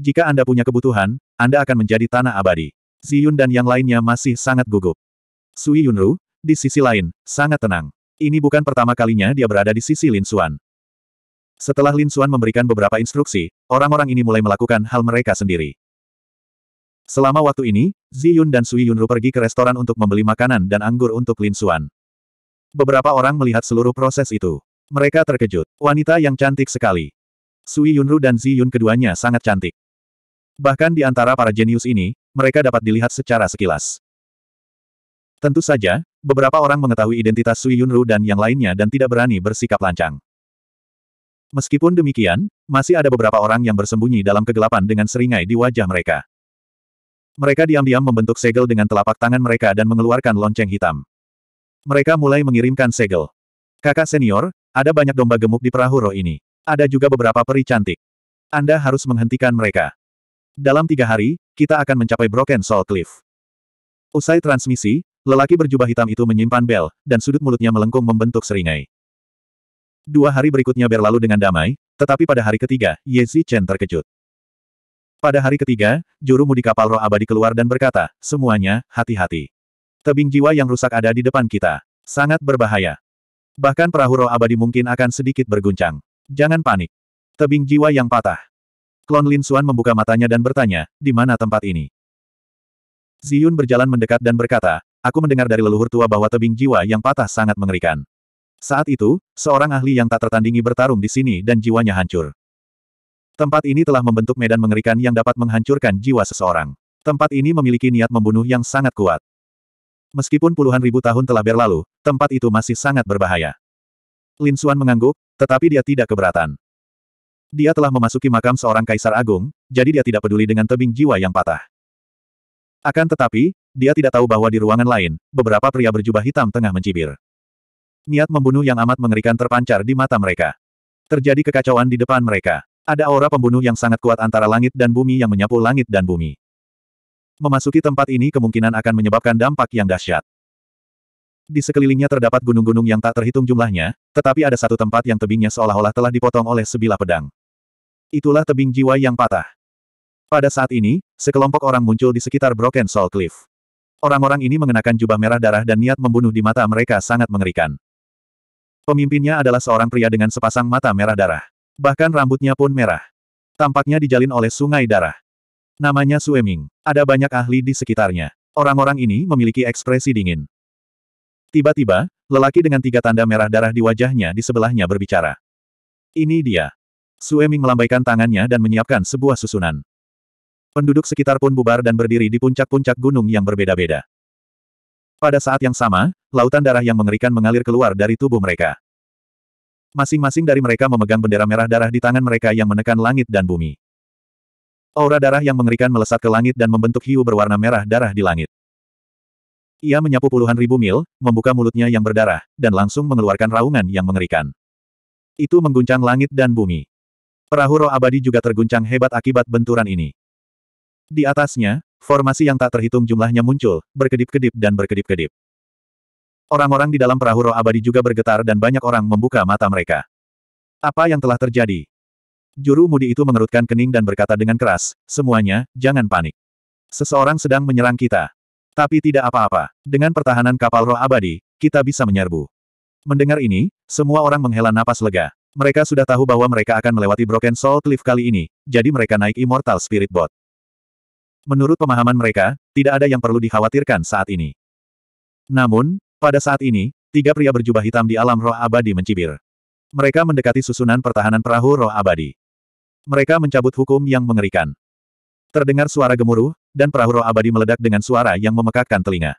Jika Anda punya kebutuhan, Anda akan menjadi tanah abadi. Ziyun dan yang lainnya masih sangat gugup. Sui Yunru, di sisi lain, sangat tenang. Ini bukan pertama kalinya dia berada di sisi Lin Suan. Setelah Lin Suan memberikan beberapa instruksi, orang-orang ini mulai melakukan hal mereka sendiri. Selama waktu ini, Zi Yun dan Sui Yunru pergi ke restoran untuk membeli makanan dan anggur untuk Lin Xuan. Beberapa orang melihat seluruh proses itu. Mereka terkejut. Wanita yang cantik sekali. Sui Yunru dan Zi Yun keduanya sangat cantik. Bahkan di antara para jenius ini, mereka dapat dilihat secara sekilas. Tentu saja, beberapa orang mengetahui identitas Sui Yunru dan yang lainnya dan tidak berani bersikap lancang. Meskipun demikian, masih ada beberapa orang yang bersembunyi dalam kegelapan dengan seringai di wajah mereka. Mereka diam-diam membentuk segel dengan telapak tangan mereka dan mengeluarkan lonceng hitam. Mereka mulai mengirimkan segel. Kakak senior, ada banyak domba gemuk di perahu roh ini. Ada juga beberapa peri cantik. Anda harus menghentikan mereka. Dalam tiga hari, kita akan mencapai Broken Soul Cliff. Usai transmisi, lelaki berjubah hitam itu menyimpan bel, dan sudut mulutnya melengkung membentuk seringai. Dua hari berikutnya berlalu dengan damai, tetapi pada hari ketiga, Ye Chen terkejut. Pada hari ketiga, juru mudi kapal roh abadi keluar dan berkata, semuanya, hati-hati. Tebing jiwa yang rusak ada di depan kita. Sangat berbahaya. Bahkan perahu roh abadi mungkin akan sedikit berguncang. Jangan panik. Tebing jiwa yang patah. Klon Lin Xuan membuka matanya dan bertanya, di mana tempat ini? Ziyun berjalan mendekat dan berkata, aku mendengar dari leluhur tua bahwa tebing jiwa yang patah sangat mengerikan. Saat itu, seorang ahli yang tak tertandingi bertarung di sini dan jiwanya hancur. Tempat ini telah membentuk medan mengerikan yang dapat menghancurkan jiwa seseorang. Tempat ini memiliki niat membunuh yang sangat kuat. Meskipun puluhan ribu tahun telah berlalu, tempat itu masih sangat berbahaya. Lin Xuan mengangguk, tetapi dia tidak keberatan. Dia telah memasuki makam seorang kaisar agung, jadi dia tidak peduli dengan tebing jiwa yang patah. Akan tetapi, dia tidak tahu bahwa di ruangan lain, beberapa pria berjubah hitam tengah mencibir. Niat membunuh yang amat mengerikan terpancar di mata mereka. Terjadi kekacauan di depan mereka. Ada aura pembunuh yang sangat kuat antara langit dan bumi yang menyapu langit dan bumi. Memasuki tempat ini kemungkinan akan menyebabkan dampak yang dahsyat. Di sekelilingnya terdapat gunung-gunung yang tak terhitung jumlahnya, tetapi ada satu tempat yang tebingnya seolah-olah telah dipotong oleh sebilah pedang. Itulah tebing jiwa yang patah. Pada saat ini, sekelompok orang muncul di sekitar Broken Soul Cliff. Orang-orang ini mengenakan jubah merah darah dan niat membunuh di mata mereka sangat mengerikan. Pemimpinnya adalah seorang pria dengan sepasang mata merah darah. Bahkan rambutnya pun merah. Tampaknya dijalin oleh sungai darah. Namanya Sueming. Ada banyak ahli di sekitarnya. Orang-orang ini memiliki ekspresi dingin. Tiba-tiba, lelaki dengan tiga tanda merah darah di wajahnya di sebelahnya berbicara. Ini dia. Sueming melambaikan tangannya dan menyiapkan sebuah susunan. Penduduk sekitar pun bubar dan berdiri di puncak-puncak gunung yang berbeda-beda. Pada saat yang sama, lautan darah yang mengerikan mengalir keluar dari tubuh mereka. Masing-masing dari mereka memegang bendera merah darah di tangan mereka yang menekan langit dan bumi. Aura darah yang mengerikan melesat ke langit dan membentuk hiu berwarna merah darah di langit. Ia menyapu puluhan ribu mil, membuka mulutnya yang berdarah, dan langsung mengeluarkan raungan yang mengerikan. Itu mengguncang langit dan bumi. Perahu roh abadi juga terguncang hebat akibat benturan ini. Di atasnya, formasi yang tak terhitung jumlahnya muncul, berkedip-kedip dan berkedip-kedip. Orang-orang di dalam perahu roh abadi juga bergetar dan banyak orang membuka mata mereka. Apa yang telah terjadi? Juru mudi itu mengerutkan kening dan berkata dengan keras, semuanya, jangan panik. Seseorang sedang menyerang kita. Tapi tidak apa-apa. Dengan pertahanan kapal roh abadi, kita bisa menyerbu. Mendengar ini, semua orang menghela napas lega. Mereka sudah tahu bahwa mereka akan melewati Broken Soul Cliff kali ini, jadi mereka naik Immortal Spirit Boat. Menurut pemahaman mereka, tidak ada yang perlu dikhawatirkan saat ini. Namun, pada saat ini, tiga pria berjubah hitam di alam roh abadi mencibir. Mereka mendekati susunan pertahanan perahu roh abadi. Mereka mencabut hukum yang mengerikan. Terdengar suara gemuruh, dan perahu roh abadi meledak dengan suara yang memekakkan telinga.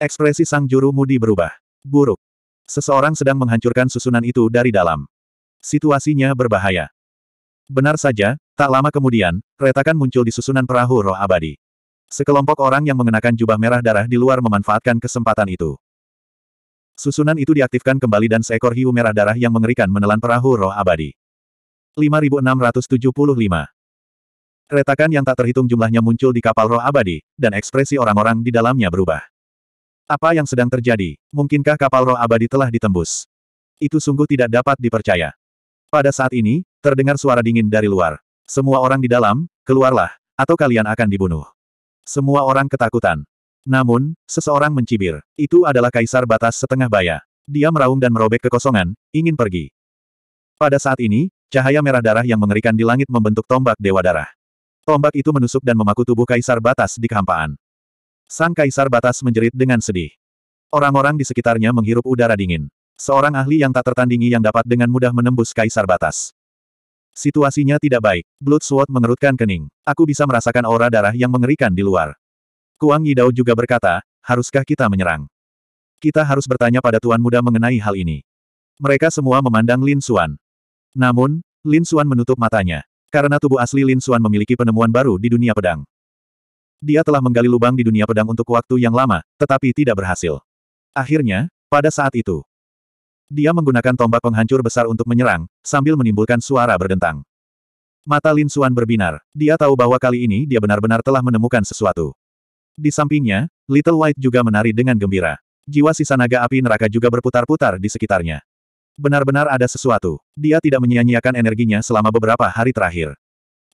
Ekspresi sang juru mudi berubah. Buruk. Seseorang sedang menghancurkan susunan itu dari dalam. Situasinya berbahaya. Benar saja, tak lama kemudian, retakan muncul di susunan perahu roh abadi. Sekelompok orang yang mengenakan jubah merah darah di luar memanfaatkan kesempatan itu. Susunan itu diaktifkan kembali dan seekor hiu merah darah yang mengerikan menelan perahu roh abadi. 5675 Retakan yang tak terhitung jumlahnya muncul di kapal roh abadi, dan ekspresi orang-orang di dalamnya berubah. Apa yang sedang terjadi? Mungkinkah kapal roh abadi telah ditembus? Itu sungguh tidak dapat dipercaya. Pada saat ini, terdengar suara dingin dari luar. Semua orang di dalam, keluarlah, atau kalian akan dibunuh. Semua orang ketakutan. Namun, seseorang mencibir. Itu adalah kaisar batas setengah baya. Dia meraung dan merobek kekosongan, ingin pergi. Pada saat ini, cahaya merah darah yang mengerikan di langit membentuk tombak dewa darah. Tombak itu menusuk dan memaku tubuh kaisar batas di kehampaan. Sang kaisar batas menjerit dengan sedih. Orang-orang di sekitarnya menghirup udara dingin. Seorang ahli yang tak tertandingi yang dapat dengan mudah menembus kaisar batas. Situasinya tidak baik. Blood Sword mengerutkan kening. Aku bisa merasakan aura darah yang mengerikan di luar. Kuang Yidao juga berkata, haruskah kita menyerang? Kita harus bertanya pada Tuan Muda mengenai hal ini. Mereka semua memandang Lin Xuan. Namun, Lin Xuan menutup matanya. Karena tubuh asli Lin Xuan memiliki penemuan baru di dunia pedang. Dia telah menggali lubang di dunia pedang untuk waktu yang lama, tetapi tidak berhasil. Akhirnya, pada saat itu, dia menggunakan tombak penghancur besar untuk menyerang, sambil menimbulkan suara berdentang. Mata Lin Xuan berbinar. Dia tahu bahwa kali ini dia benar-benar telah menemukan sesuatu. Di sampingnya, Little White juga menari dengan gembira. Jiwa sisa naga api neraka juga berputar-putar di sekitarnya. Benar-benar ada sesuatu. Dia tidak menyia-nyiakan energinya selama beberapa hari terakhir.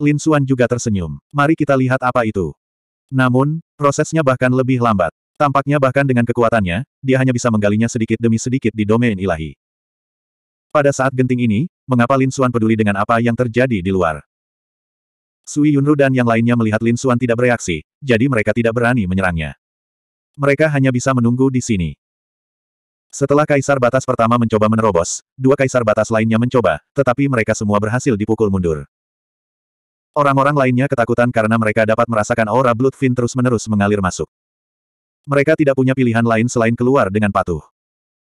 Lin Suan juga tersenyum. Mari kita lihat apa itu. Namun, prosesnya bahkan lebih lambat. Tampaknya bahkan dengan kekuatannya, dia hanya bisa menggalinya sedikit demi sedikit di domain ilahi. Pada saat genting ini, mengapa Lin Suan peduli dengan apa yang terjadi di luar? Sui Yunru dan yang lainnya melihat Lin Suan tidak bereaksi, jadi mereka tidak berani menyerangnya. Mereka hanya bisa menunggu di sini. Setelah kaisar batas pertama mencoba menerobos, dua kaisar batas lainnya mencoba, tetapi mereka semua berhasil dipukul mundur. Orang-orang lainnya ketakutan karena mereka dapat merasakan aura Bloodfin terus-menerus mengalir masuk. Mereka tidak punya pilihan lain selain keluar dengan patuh.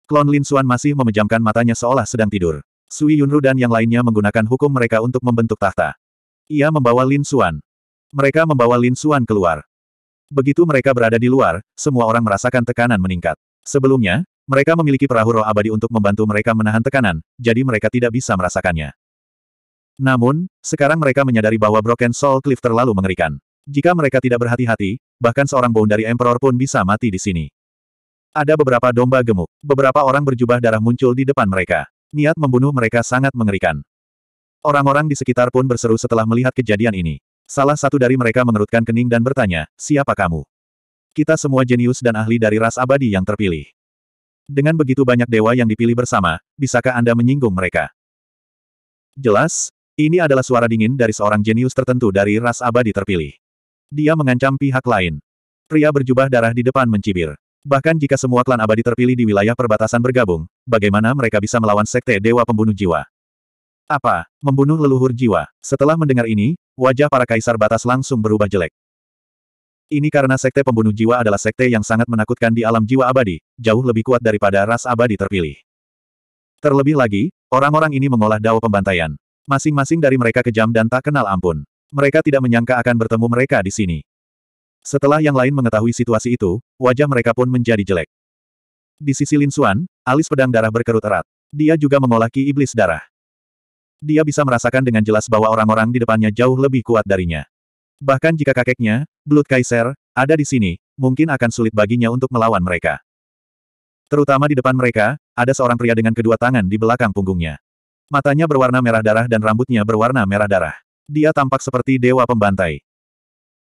Klon Lin Suan masih memejamkan matanya seolah sedang tidur. Sui Yunru dan yang lainnya menggunakan hukum mereka untuk membentuk tahta. Ia membawa Lin Xuan. Mereka membawa Lin Xuan keluar. Begitu mereka berada di luar, semua orang merasakan tekanan meningkat. Sebelumnya, mereka memiliki perahu roh abadi untuk membantu mereka menahan tekanan, jadi mereka tidak bisa merasakannya. Namun, sekarang mereka menyadari bahwa Broken Soul Cliff terlalu mengerikan. Jika mereka tidak berhati-hati, bahkan seorang bone dari Emperor pun bisa mati di sini. Ada beberapa domba gemuk. Beberapa orang berjubah darah muncul di depan mereka. Niat membunuh mereka sangat mengerikan. Orang-orang di sekitar pun berseru setelah melihat kejadian ini. Salah satu dari mereka mengerutkan kening dan bertanya, siapa kamu? Kita semua jenius dan ahli dari ras abadi yang terpilih. Dengan begitu banyak dewa yang dipilih bersama, bisakah Anda menyinggung mereka? Jelas, ini adalah suara dingin dari seorang jenius tertentu dari ras abadi terpilih. Dia mengancam pihak lain. Pria berjubah darah di depan mencibir. Bahkan jika semua klan abadi terpilih di wilayah perbatasan bergabung, bagaimana mereka bisa melawan sekte Dewa Pembunuh Jiwa? Apa? Membunuh leluhur jiwa. Setelah mendengar ini, wajah para kaisar batas langsung berubah jelek. Ini karena sekte pembunuh jiwa adalah sekte yang sangat menakutkan di alam jiwa abadi, jauh lebih kuat daripada ras abadi terpilih. Terlebih lagi, orang-orang ini mengolah dao pembantaian. Masing-masing dari mereka kejam dan tak kenal ampun. Mereka tidak menyangka akan bertemu mereka di sini. Setelah yang lain mengetahui situasi itu, wajah mereka pun menjadi jelek. Di sisi Lin Xuan, alis pedang darah berkerut erat. Dia juga mengolah ki iblis darah. Dia bisa merasakan dengan jelas bahwa orang-orang di depannya jauh lebih kuat darinya. Bahkan jika kakeknya, Blood Kaiser, ada di sini, mungkin akan sulit baginya untuk melawan mereka. Terutama di depan mereka, ada seorang pria dengan kedua tangan di belakang punggungnya. Matanya berwarna merah darah dan rambutnya berwarna merah darah. Dia tampak seperti dewa pembantai.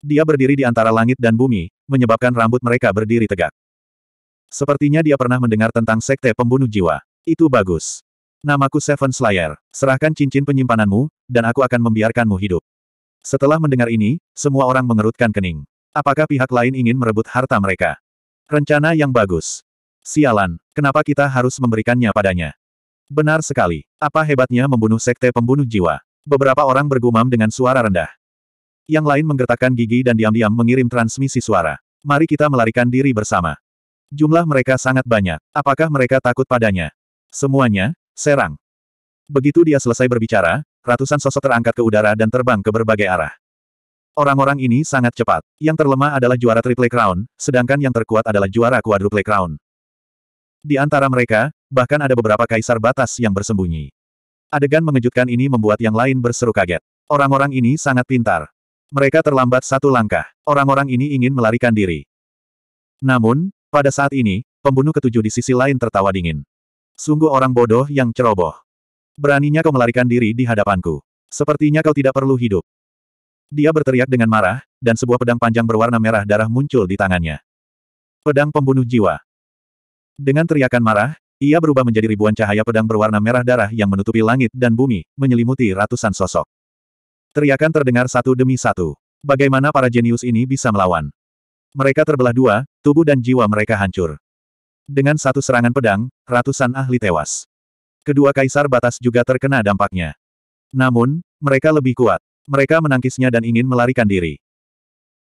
Dia berdiri di antara langit dan bumi, menyebabkan rambut mereka berdiri tegak. Sepertinya dia pernah mendengar tentang sekte pembunuh jiwa. Itu bagus. Namaku Seven Slayer. Serahkan cincin penyimpananmu, dan aku akan membiarkanmu hidup. Setelah mendengar ini, semua orang mengerutkan kening. Apakah pihak lain ingin merebut harta mereka? Rencana yang bagus. Sialan, kenapa kita harus memberikannya padanya? Benar sekali. Apa hebatnya membunuh sekte pembunuh jiwa? Beberapa orang bergumam dengan suara rendah. Yang lain menggertakkan gigi dan diam-diam mengirim transmisi suara. Mari kita melarikan diri bersama. Jumlah mereka sangat banyak. Apakah mereka takut padanya? Semuanya, Serang. Begitu dia selesai berbicara, ratusan sosok terangkat ke udara dan terbang ke berbagai arah. Orang-orang ini sangat cepat. Yang terlemah adalah juara Triple Crown, sedangkan yang terkuat adalah juara Quadruple Crown. Di antara mereka, bahkan ada beberapa kaisar batas yang bersembunyi. Adegan mengejutkan ini membuat yang lain berseru kaget. Orang-orang ini sangat pintar. Mereka terlambat satu langkah. Orang-orang ini ingin melarikan diri. Namun, pada saat ini, pembunuh ketujuh di sisi lain tertawa dingin. Sungguh orang bodoh yang ceroboh. Beraninya kau melarikan diri di hadapanku. Sepertinya kau tidak perlu hidup. Dia berteriak dengan marah, dan sebuah pedang panjang berwarna merah darah muncul di tangannya. Pedang pembunuh jiwa. Dengan teriakan marah, ia berubah menjadi ribuan cahaya pedang berwarna merah darah yang menutupi langit dan bumi, menyelimuti ratusan sosok. Teriakan terdengar satu demi satu. Bagaimana para jenius ini bisa melawan? Mereka terbelah dua, tubuh dan jiwa mereka hancur. Dengan satu serangan pedang, ratusan ahli tewas. Kedua kaisar batas juga terkena dampaknya. Namun, mereka lebih kuat. Mereka menangkisnya dan ingin melarikan diri.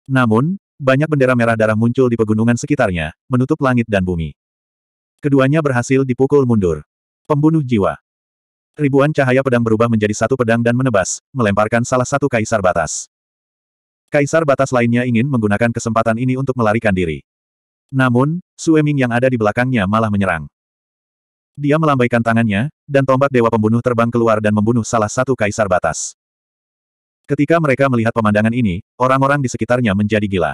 Namun, banyak bendera merah darah muncul di pegunungan sekitarnya, menutup langit dan bumi. Keduanya berhasil dipukul mundur. Pembunuh jiwa. Ribuan cahaya pedang berubah menjadi satu pedang dan menebas, melemparkan salah satu kaisar batas. Kaisar batas lainnya ingin menggunakan kesempatan ini untuk melarikan diri. Namun, Sueming yang ada di belakangnya malah menyerang. Dia melambaikan tangannya, dan tombak Dewa Pembunuh terbang keluar dan membunuh salah satu kaisar batas. Ketika mereka melihat pemandangan ini, orang-orang di sekitarnya menjadi gila.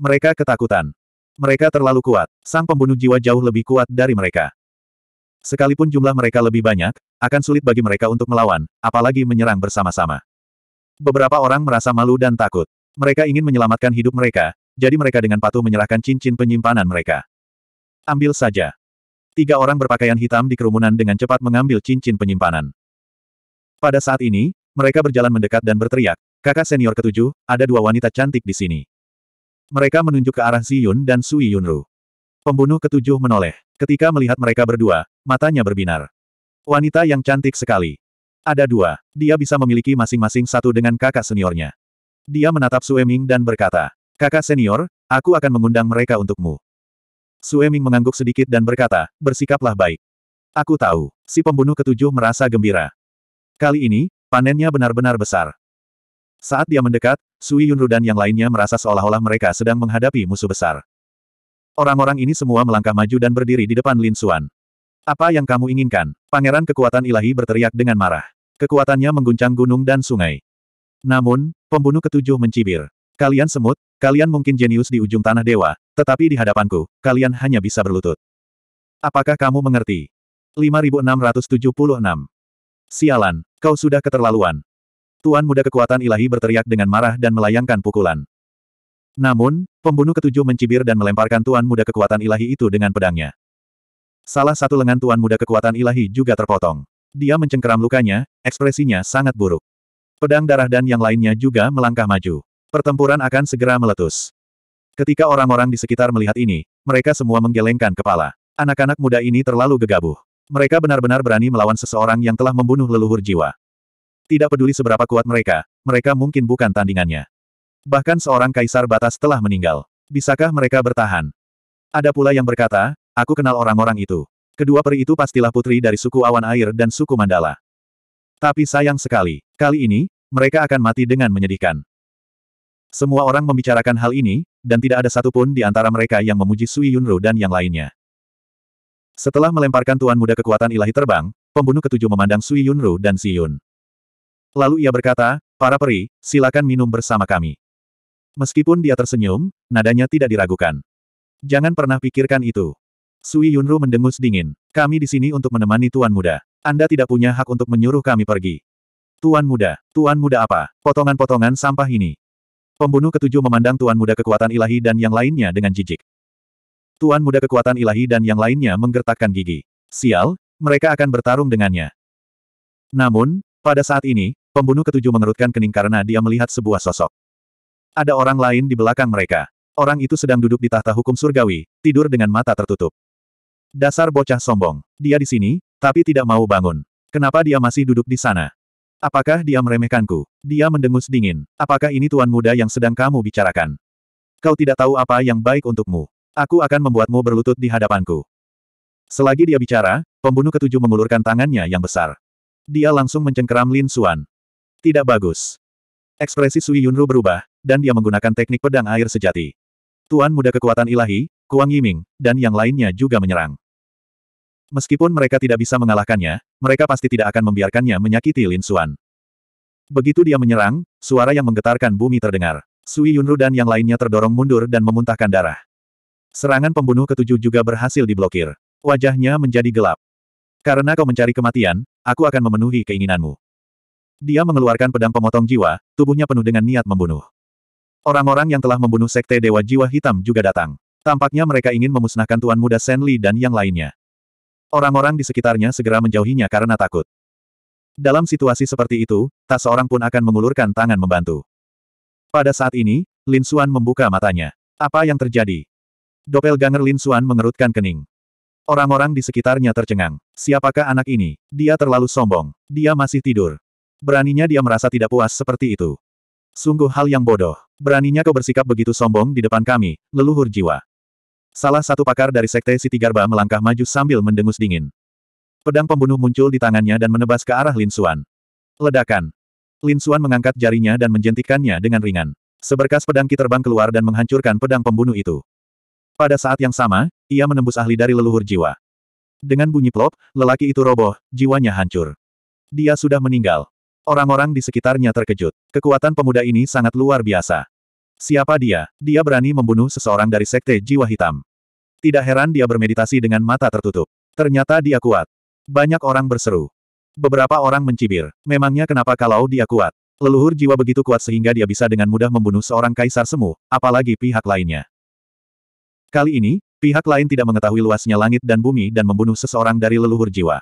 Mereka ketakutan. Mereka terlalu kuat, sang pembunuh jiwa jauh lebih kuat dari mereka. Sekalipun jumlah mereka lebih banyak, akan sulit bagi mereka untuk melawan, apalagi menyerang bersama-sama. Beberapa orang merasa malu dan takut. Mereka ingin menyelamatkan hidup mereka, jadi mereka dengan patuh menyerahkan cincin penyimpanan mereka. Ambil saja. Tiga orang berpakaian hitam di kerumunan dengan cepat mengambil cincin penyimpanan. Pada saat ini, mereka berjalan mendekat dan berteriak, kakak senior ketujuh, ada dua wanita cantik di sini. Mereka menunjuk ke arah Ziyun dan Sui Yunru. Pembunuh ketujuh menoleh. Ketika melihat mereka berdua, matanya berbinar. Wanita yang cantik sekali. Ada dua. Dia bisa memiliki masing-masing satu dengan kakak seniornya. Dia menatap Sueming dan berkata, Kakak senior, aku akan mengundang mereka untukmu. Sueming mengangguk sedikit dan berkata, bersikaplah baik. Aku tahu, si pembunuh ketujuh merasa gembira. Kali ini, panennya benar-benar besar. Saat dia mendekat, Sui Yunru dan yang lainnya merasa seolah-olah mereka sedang menghadapi musuh besar. Orang-orang ini semua melangkah maju dan berdiri di depan Lin Xuan. Apa yang kamu inginkan? Pangeran kekuatan ilahi berteriak dengan marah. Kekuatannya mengguncang gunung dan sungai. Namun, pembunuh ketujuh mencibir. Kalian semut, kalian mungkin jenius di ujung tanah dewa, tetapi di hadapanku, kalian hanya bisa berlutut. Apakah kamu mengerti? 5676. Sialan, kau sudah keterlaluan. Tuan muda kekuatan ilahi berteriak dengan marah dan melayangkan pukulan. Namun, pembunuh ketujuh mencibir dan melemparkan tuan muda kekuatan ilahi itu dengan pedangnya. Salah satu lengan tuan muda kekuatan ilahi juga terpotong. Dia mencengkeram lukanya, ekspresinya sangat buruk. Pedang darah dan yang lainnya juga melangkah maju. Pertempuran akan segera meletus. Ketika orang-orang di sekitar melihat ini, mereka semua menggelengkan kepala. Anak-anak muda ini terlalu gegabah. Mereka benar-benar berani melawan seseorang yang telah membunuh leluhur jiwa. Tidak peduli seberapa kuat mereka, mereka mungkin bukan tandingannya. Bahkan seorang kaisar batas telah meninggal. Bisakah mereka bertahan? Ada pula yang berkata, aku kenal orang-orang itu. Kedua peri itu pastilah putri dari suku awan air dan suku mandala. Tapi sayang sekali, kali ini, mereka akan mati dengan menyedihkan. Semua orang membicarakan hal ini, dan tidak ada satupun di antara mereka yang memuji Sui Yunru dan yang lainnya. Setelah melemparkan tuan muda kekuatan ilahi terbang, pembunuh ketujuh memandang Sui Yunru dan Si Yun. Lalu ia berkata, para peri, silakan minum bersama kami. Meskipun dia tersenyum, nadanya tidak diragukan. Jangan pernah pikirkan itu. Sui Yunru mendengus dingin. Kami di sini untuk menemani tuan muda. Anda tidak punya hak untuk menyuruh kami pergi. Tuan muda, tuan muda apa? Potongan-potongan sampah ini. Pembunuh ketujuh memandang Tuan Muda Kekuatan Ilahi dan yang lainnya dengan jijik. Tuan Muda Kekuatan Ilahi dan yang lainnya menggertakkan gigi. Sial, mereka akan bertarung dengannya. Namun, pada saat ini, pembunuh ketujuh mengerutkan kening karena dia melihat sebuah sosok. Ada orang lain di belakang mereka. Orang itu sedang duduk di tahta hukum surgawi, tidur dengan mata tertutup. Dasar bocah sombong. Dia di sini, tapi tidak mau bangun. Kenapa dia masih duduk di sana? Apakah dia meremehkanku? Dia mendengus dingin. Apakah ini tuan muda yang sedang kamu bicarakan? Kau tidak tahu apa yang baik untukmu. Aku akan membuatmu berlutut di hadapanku. Selagi dia bicara, pembunuh ketujuh mengulurkan tangannya yang besar. Dia langsung mencengkeram Lin Suan. Tidak bagus. Ekspresi Sui Yunru berubah, dan dia menggunakan teknik pedang air sejati. Tuan muda kekuatan ilahi, Kuang Yiming, dan yang lainnya juga menyerang. Meskipun mereka tidak bisa mengalahkannya, mereka pasti tidak akan membiarkannya menyakiti Lin Xuan. Begitu dia menyerang, suara yang menggetarkan bumi terdengar. Sui Yunru dan yang lainnya terdorong mundur dan memuntahkan darah. Serangan pembunuh ketujuh juga berhasil diblokir. Wajahnya menjadi gelap. Karena kau mencari kematian, aku akan memenuhi keinginanmu. Dia mengeluarkan pedang pemotong jiwa, tubuhnya penuh dengan niat membunuh. Orang-orang yang telah membunuh Sekte Dewa Jiwa Hitam juga datang. Tampaknya mereka ingin memusnahkan Tuan Muda Shen Li dan yang lainnya. Orang-orang di sekitarnya segera menjauhinya karena takut. Dalam situasi seperti itu, tak seorang pun akan mengulurkan tangan membantu. Pada saat ini, Lin Xuan membuka matanya. Apa yang terjadi? Doppelganger Lin Xuan mengerutkan kening. Orang-orang di sekitarnya tercengang. Siapakah anak ini? Dia terlalu sombong. Dia masih tidur. Beraninya dia merasa tidak puas seperti itu. Sungguh hal yang bodoh. Beraninya kau bersikap begitu sombong di depan kami, leluhur jiwa. Salah satu pakar dari Sekte Siti Garba melangkah maju sambil mendengus dingin. Pedang pembunuh muncul di tangannya dan menebas ke arah Lin Suan. Ledakan. Lin Suan mengangkat jarinya dan menjentikannya dengan ringan. Seberkas pedang ki terbang keluar dan menghancurkan pedang pembunuh itu. Pada saat yang sama, ia menembus ahli dari leluhur jiwa. Dengan bunyi plop, lelaki itu roboh, jiwanya hancur. Dia sudah meninggal. Orang-orang di sekitarnya terkejut. Kekuatan pemuda ini sangat luar biasa. Siapa dia? Dia berani membunuh seseorang dari sekte jiwa hitam. Tidak heran dia bermeditasi dengan mata tertutup. Ternyata dia kuat. Banyak orang berseru. Beberapa orang mencibir. Memangnya kenapa kalau dia kuat? Leluhur jiwa begitu kuat sehingga dia bisa dengan mudah membunuh seorang kaisar semu, apalagi pihak lainnya. Kali ini, pihak lain tidak mengetahui luasnya langit dan bumi dan membunuh seseorang dari leluhur jiwa.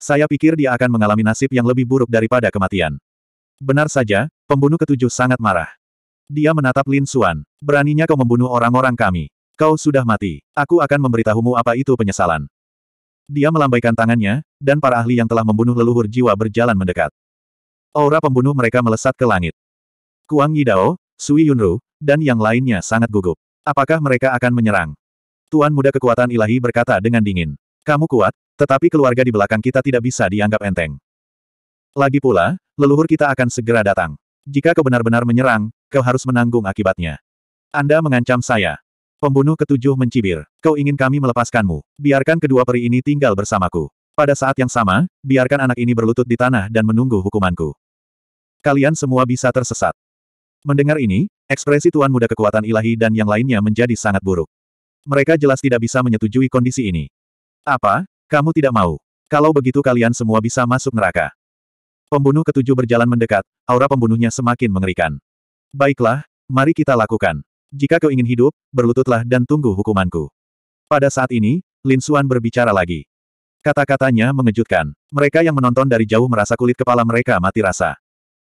Saya pikir dia akan mengalami nasib yang lebih buruk daripada kematian. Benar saja, pembunuh ketujuh sangat marah. Dia menatap Lin Suan. Beraninya kau membunuh orang-orang kami. Kau sudah mati. Aku akan memberitahumu apa itu penyesalan. Dia melambaikan tangannya, dan para ahli yang telah membunuh leluhur jiwa berjalan mendekat. Aura pembunuh mereka melesat ke langit. Kuang Yidao, Sui Yunru, dan yang lainnya sangat gugup. Apakah mereka akan menyerang? Tuan muda kekuatan ilahi berkata dengan dingin. Kamu kuat, tetapi keluarga di belakang kita tidak bisa dianggap enteng. Lagi pula, leluhur kita akan segera datang. Jika kau benar-benar menyerang, kau harus menanggung akibatnya. Anda mengancam saya. Pembunuh ketujuh mencibir. Kau ingin kami melepaskanmu. Biarkan kedua peri ini tinggal bersamaku. Pada saat yang sama, biarkan anak ini berlutut di tanah dan menunggu hukumanku. Kalian semua bisa tersesat. Mendengar ini, ekspresi Tuan Muda Kekuatan Ilahi dan yang lainnya menjadi sangat buruk. Mereka jelas tidak bisa menyetujui kondisi ini. Apa? Kamu tidak mau? Kalau begitu kalian semua bisa masuk neraka. Pembunuh ketujuh berjalan mendekat, aura pembunuhnya semakin mengerikan. Baiklah, mari kita lakukan. Jika kau ingin hidup, berlututlah dan tunggu hukumanku. Pada saat ini, Lin Suan berbicara lagi. Kata-katanya mengejutkan. Mereka yang menonton dari jauh merasa kulit kepala mereka mati rasa.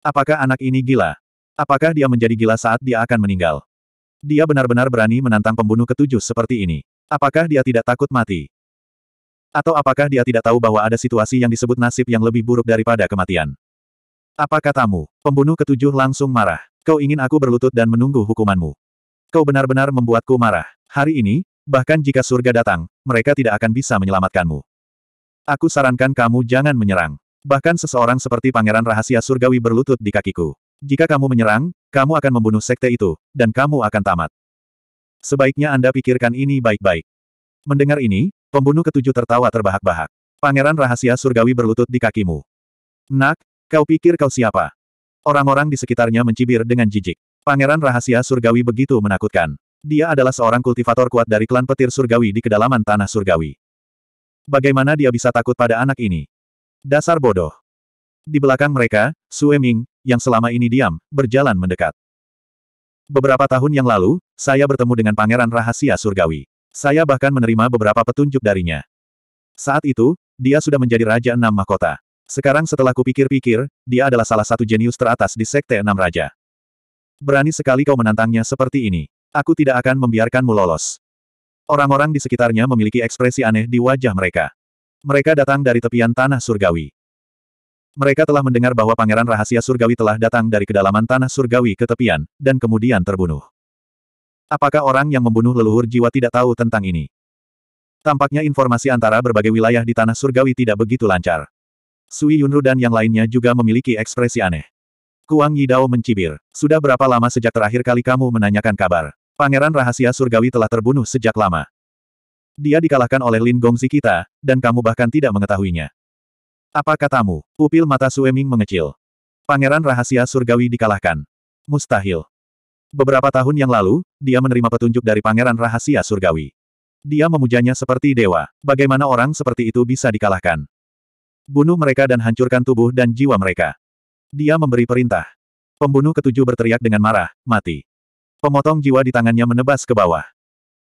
Apakah anak ini gila? Apakah dia menjadi gila saat dia akan meninggal? Dia benar-benar berani menantang pembunuh ketujuh seperti ini. Apakah dia tidak takut mati? Atau apakah dia tidak tahu bahwa ada situasi yang disebut nasib yang lebih buruk daripada kematian? Apa katamu? Pembunuh ketujuh langsung marah. Kau ingin aku berlutut dan menunggu hukumanmu. Kau benar-benar membuatku marah. Hari ini, bahkan jika surga datang, mereka tidak akan bisa menyelamatkanmu. Aku sarankan kamu jangan menyerang. Bahkan seseorang seperti pangeran rahasia surgawi berlutut di kakiku. Jika kamu menyerang, kamu akan membunuh sekte itu, dan kamu akan tamat. Sebaiknya Anda pikirkan ini baik-baik. Mendengar ini, Pembunuh ketujuh tertawa terbahak-bahak. Pangeran rahasia surgawi berlutut di kakimu. Nak, kau pikir kau siapa? Orang-orang di sekitarnya mencibir dengan jijik. Pangeran rahasia surgawi begitu menakutkan. Dia adalah seorang kultivator kuat dari klan petir surgawi di kedalaman tanah surgawi. Bagaimana dia bisa takut pada anak ini? Dasar bodoh. Di belakang mereka, Sue Ming, yang selama ini diam, berjalan mendekat. Beberapa tahun yang lalu, saya bertemu dengan pangeran rahasia surgawi. Saya bahkan menerima beberapa petunjuk darinya. Saat itu, dia sudah menjadi Raja Enam Mahkota. Sekarang setelah kupikir-pikir, dia adalah salah satu jenius teratas di Sekte Enam Raja. Berani sekali kau menantangnya seperti ini. Aku tidak akan membiarkanmu lolos. Orang-orang di sekitarnya memiliki ekspresi aneh di wajah mereka. Mereka datang dari tepian tanah surgawi. Mereka telah mendengar bahwa pangeran rahasia surgawi telah datang dari kedalaman tanah surgawi ke tepian, dan kemudian terbunuh. Apakah orang yang membunuh leluhur jiwa tidak tahu tentang ini? Tampaknya informasi antara berbagai wilayah di tanah surgawi tidak begitu lancar. Sui Yunru dan yang lainnya juga memiliki ekspresi aneh. Kuang Yidao mencibir. Sudah berapa lama sejak terakhir kali kamu menanyakan kabar? Pangeran rahasia surgawi telah terbunuh sejak lama. Dia dikalahkan oleh Lin Gongzi kita, dan kamu bahkan tidak mengetahuinya. Apa katamu? Pupil mata Sueming mengecil. Pangeran rahasia surgawi dikalahkan. Mustahil. Beberapa tahun yang lalu, dia menerima petunjuk dari pangeran rahasia surgawi. Dia memujanya seperti dewa. Bagaimana orang seperti itu bisa dikalahkan? Bunuh mereka dan hancurkan tubuh dan jiwa mereka. Dia memberi perintah. Pembunuh ketujuh berteriak dengan marah, mati. Pemotong jiwa di tangannya menebas ke bawah.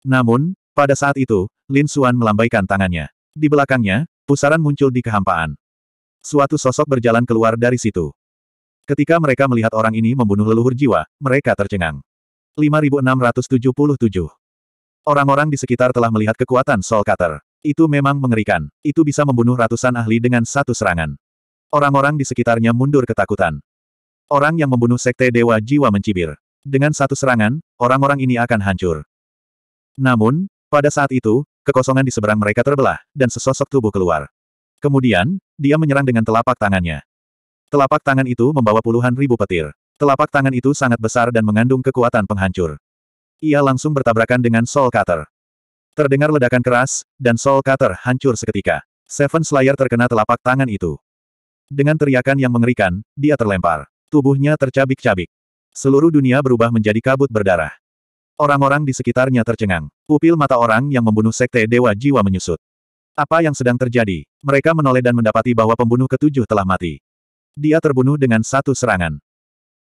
Namun, pada saat itu, Lin Xuan melambaikan tangannya. Di belakangnya, pusaran muncul di kehampaan. Suatu sosok berjalan keluar dari situ. Ketika mereka melihat orang ini membunuh leluhur jiwa, mereka tercengang. 5677 Orang-orang di sekitar telah melihat kekuatan Soul Cutter. Itu memang mengerikan. Itu bisa membunuh ratusan ahli dengan satu serangan. Orang-orang di sekitarnya mundur ketakutan. Orang yang membunuh Sekte Dewa Jiwa mencibir. Dengan satu serangan, orang-orang ini akan hancur. Namun, pada saat itu, kekosongan di seberang mereka terbelah, dan sesosok tubuh keluar. Kemudian, dia menyerang dengan telapak tangannya. Telapak tangan itu membawa puluhan ribu petir. Telapak tangan itu sangat besar dan mengandung kekuatan penghancur. Ia langsung bertabrakan dengan Soul Cutter. Terdengar ledakan keras, dan Soul Cutter hancur seketika. Seven Slayer terkena telapak tangan itu. Dengan teriakan yang mengerikan, dia terlempar. Tubuhnya tercabik-cabik. Seluruh dunia berubah menjadi kabut berdarah. Orang-orang di sekitarnya tercengang. Pupil mata orang yang membunuh sekte Dewa Jiwa menyusut. Apa yang sedang terjadi? Mereka menoleh dan mendapati bahwa pembunuh ketujuh telah mati. Dia terbunuh dengan satu serangan.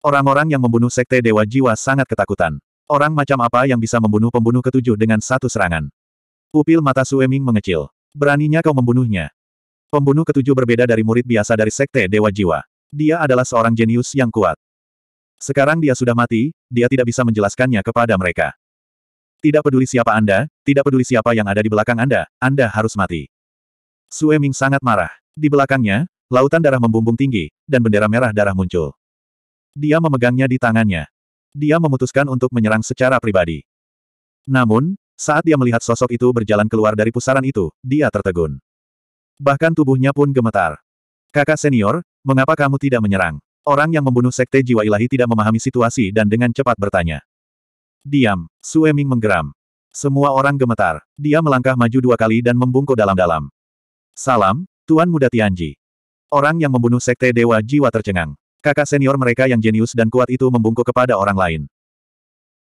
Orang-orang yang membunuh Sekte Dewa Jiwa sangat ketakutan. Orang macam apa yang bisa membunuh pembunuh ketujuh dengan satu serangan? Pupil mata Sueming mengecil. Beraninya kau membunuhnya. Pembunuh ketujuh berbeda dari murid biasa dari Sekte Dewa Jiwa. Dia adalah seorang jenius yang kuat. Sekarang dia sudah mati, dia tidak bisa menjelaskannya kepada mereka. Tidak peduli siapa Anda, tidak peduli siapa yang ada di belakang Anda, Anda harus mati. Sueming sangat marah. Di belakangnya, Lautan darah membumbung tinggi, dan bendera merah darah muncul. Dia memegangnya di tangannya. Dia memutuskan untuk menyerang secara pribadi. Namun, saat dia melihat sosok itu berjalan keluar dari pusaran itu, dia tertegun. Bahkan tubuhnya pun gemetar. Kakak senior, mengapa kamu tidak menyerang? Orang yang membunuh sekte jiwa ilahi tidak memahami situasi dan dengan cepat bertanya. Diam, Sue Ming menggeram. Semua orang gemetar. Dia melangkah maju dua kali dan membungkuk dalam-dalam. Salam, Tuan Muda Tianji. Orang yang membunuh sekte Dewa Jiwa tercengang. Kakak senior mereka yang jenius dan kuat itu membungkuk kepada orang lain.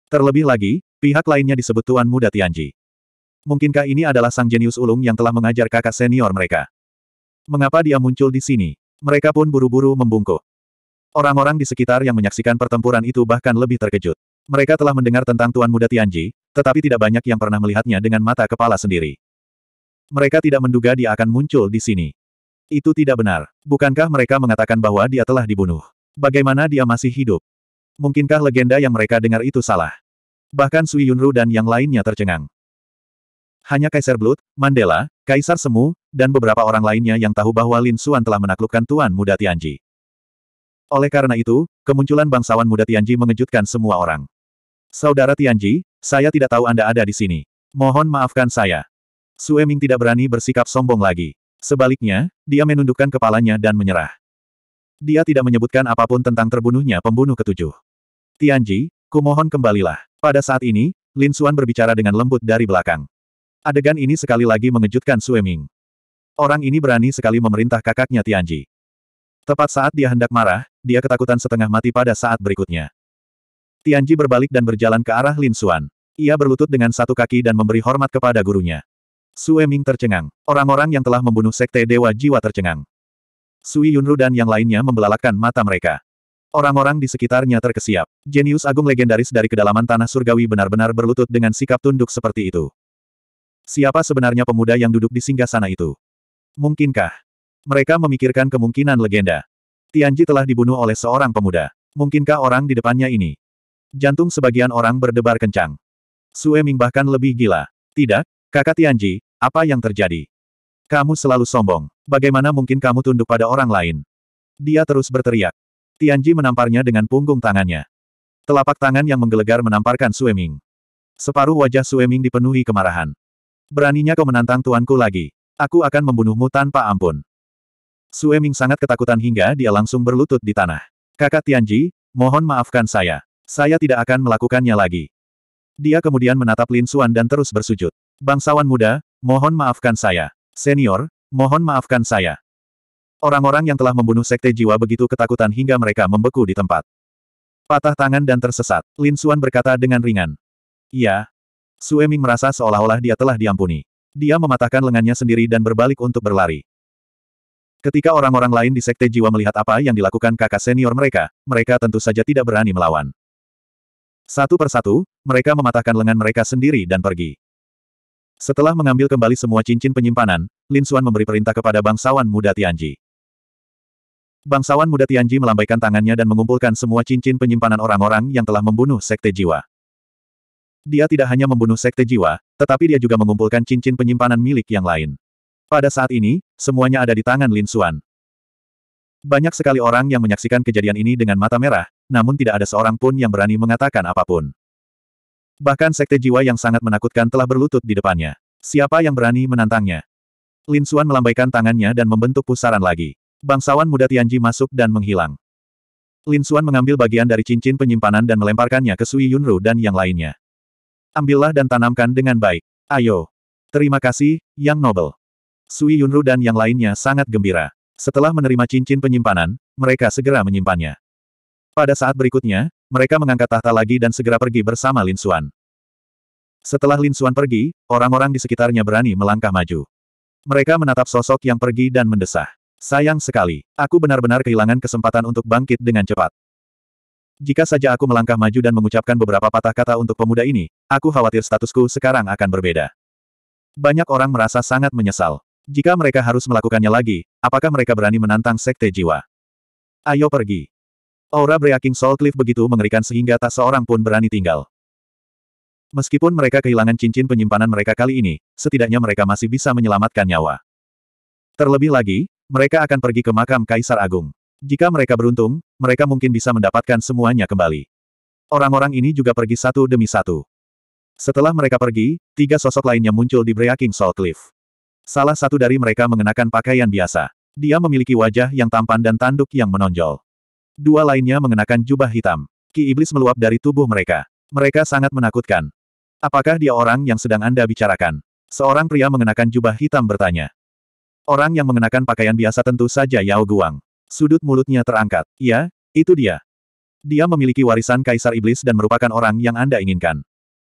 Terlebih lagi, pihak lainnya disebut Tuan Muda Tianji. Mungkinkah ini adalah sang jenius ulung yang telah mengajar kakak senior mereka? Mengapa dia muncul di sini? Mereka pun buru-buru membungkuk. Orang-orang di sekitar yang menyaksikan pertempuran itu bahkan lebih terkejut. Mereka telah mendengar tentang Tuan Muda Tianji, tetapi tidak banyak yang pernah melihatnya dengan mata kepala sendiri. Mereka tidak menduga dia akan muncul di sini. Itu tidak benar. Bukankah mereka mengatakan bahwa dia telah dibunuh? Bagaimana dia masih hidup? Mungkinkah legenda yang mereka dengar itu salah? Bahkan Sui Yunru dan yang lainnya tercengang. Hanya Kaisar Blood, Mandela, Kaisar Semu, dan beberapa orang lainnya yang tahu bahwa Lin Xuan telah menaklukkan Tuan Muda Tianji. Oleh karena itu, kemunculan bangsawan muda Tianji mengejutkan semua orang. Saudara Tianji, saya tidak tahu Anda ada di sini. Mohon maafkan saya. Sueming tidak berani bersikap sombong lagi. Sebaliknya, dia menundukkan kepalanya dan menyerah. Dia tidak menyebutkan apapun tentang terbunuhnya pembunuh ketujuh. Tianji, kumohon kembalilah. Pada saat ini, Lin Xuan berbicara dengan lembut dari belakang. Adegan ini sekali lagi mengejutkan Sue Ming. Orang ini berani sekali memerintah kakaknya Tianji. Tepat saat dia hendak marah, dia ketakutan setengah mati pada saat berikutnya. Tianji berbalik dan berjalan ke arah Lin Xuan. Ia berlutut dengan satu kaki dan memberi hormat kepada gurunya. Sue Ming tercengang. Orang-orang yang telah membunuh Sekte Dewa Jiwa tercengang. Sui Yunru dan yang lainnya membelalakan mata mereka. Orang-orang di sekitarnya terkesiap. Jenius agung legendaris dari kedalaman tanah surgawi benar-benar berlutut dengan sikap tunduk seperti itu. Siapa sebenarnya pemuda yang duduk di singgah sana itu? Mungkinkah? Mereka memikirkan kemungkinan legenda. Tianji telah dibunuh oleh seorang pemuda. Mungkinkah orang di depannya ini? Jantung sebagian orang berdebar kencang. Sue Ming bahkan lebih gila. Tidak, Kakak Tianji, apa yang terjadi? Kamu selalu sombong. Bagaimana mungkin kamu tunduk pada orang lain? Dia terus berteriak. Tianji menamparnya dengan punggung tangannya. Telapak tangan yang menggelegar menamparkan Sueming. Separuh wajah Sueming dipenuhi kemarahan. Beraninya kau menantang tuanku lagi. Aku akan membunuhmu tanpa ampun. Sueming sangat ketakutan hingga dia langsung berlutut di tanah. Kakak Tianji, mohon maafkan saya. Saya tidak akan melakukannya lagi. Dia kemudian menatap Lin Suan dan terus bersujud. Bangsawan muda, mohon maafkan saya. Senior, mohon maafkan saya. Orang-orang yang telah membunuh sekte jiwa begitu ketakutan hingga mereka membeku di tempat. Patah tangan dan tersesat, Lin Xuan berkata dengan ringan. Iya. Sue Ming merasa seolah-olah dia telah diampuni. Dia mematahkan lengannya sendiri dan berbalik untuk berlari. Ketika orang-orang lain di sekte jiwa melihat apa yang dilakukan kakak senior mereka, mereka tentu saja tidak berani melawan. Satu persatu, mereka mematahkan lengan mereka sendiri dan pergi. Setelah mengambil kembali semua cincin penyimpanan, Lin Xuan memberi perintah kepada bangsawan muda Tianji. Bangsawan muda Tianji melambaikan tangannya dan mengumpulkan semua cincin penyimpanan orang-orang yang telah membunuh Sekte Jiwa. Dia tidak hanya membunuh Sekte Jiwa, tetapi dia juga mengumpulkan cincin penyimpanan milik yang lain. Pada saat ini, semuanya ada di tangan Lin Xuan. Banyak sekali orang yang menyaksikan kejadian ini dengan mata merah, namun tidak ada seorang pun yang berani mengatakan apapun. Bahkan sekte jiwa yang sangat menakutkan telah berlutut di depannya. Siapa yang berani menantangnya? Lin Suan melambaikan tangannya dan membentuk pusaran lagi. Bangsawan muda Tianji masuk dan menghilang. Lin Suan mengambil bagian dari cincin penyimpanan dan melemparkannya ke Sui Yunru dan yang lainnya. Ambillah dan tanamkan dengan baik. Ayo. Terima kasih, Yang Noble. Sui Yunru dan yang lainnya sangat gembira. Setelah menerima cincin penyimpanan, mereka segera menyimpannya. Pada saat berikutnya, mereka mengangkat tahta lagi dan segera pergi bersama Lin Xuan. Setelah Lin Xuan pergi, orang-orang di sekitarnya berani melangkah maju. Mereka menatap sosok yang pergi dan mendesah. Sayang sekali, aku benar-benar kehilangan kesempatan untuk bangkit dengan cepat. Jika saja aku melangkah maju dan mengucapkan beberapa patah kata untuk pemuda ini, aku khawatir statusku sekarang akan berbeda. Banyak orang merasa sangat menyesal. Jika mereka harus melakukannya lagi, apakah mereka berani menantang Sekte Jiwa? Ayo pergi. Aura Breaking Soul Cliff begitu mengerikan sehingga tak seorang pun berani tinggal. Meskipun mereka kehilangan cincin penyimpanan mereka kali ini, setidaknya mereka masih bisa menyelamatkan nyawa. Terlebih lagi, mereka akan pergi ke makam Kaisar Agung. Jika mereka beruntung, mereka mungkin bisa mendapatkan semuanya kembali. Orang-orang ini juga pergi satu demi satu. Setelah mereka pergi, tiga sosok lainnya muncul di Breaking Soul Cliff. Salah satu dari mereka mengenakan pakaian biasa. Dia memiliki wajah yang tampan dan tanduk yang menonjol. Dua lainnya mengenakan jubah hitam. Ki iblis meluap dari tubuh mereka. Mereka sangat menakutkan. Apakah dia orang yang sedang Anda bicarakan? Seorang pria mengenakan jubah hitam bertanya. Orang yang mengenakan pakaian biasa tentu saja Yao Guang. Sudut mulutnya terangkat. Ya, itu dia. Dia memiliki warisan Kaisar Iblis dan merupakan orang yang Anda inginkan.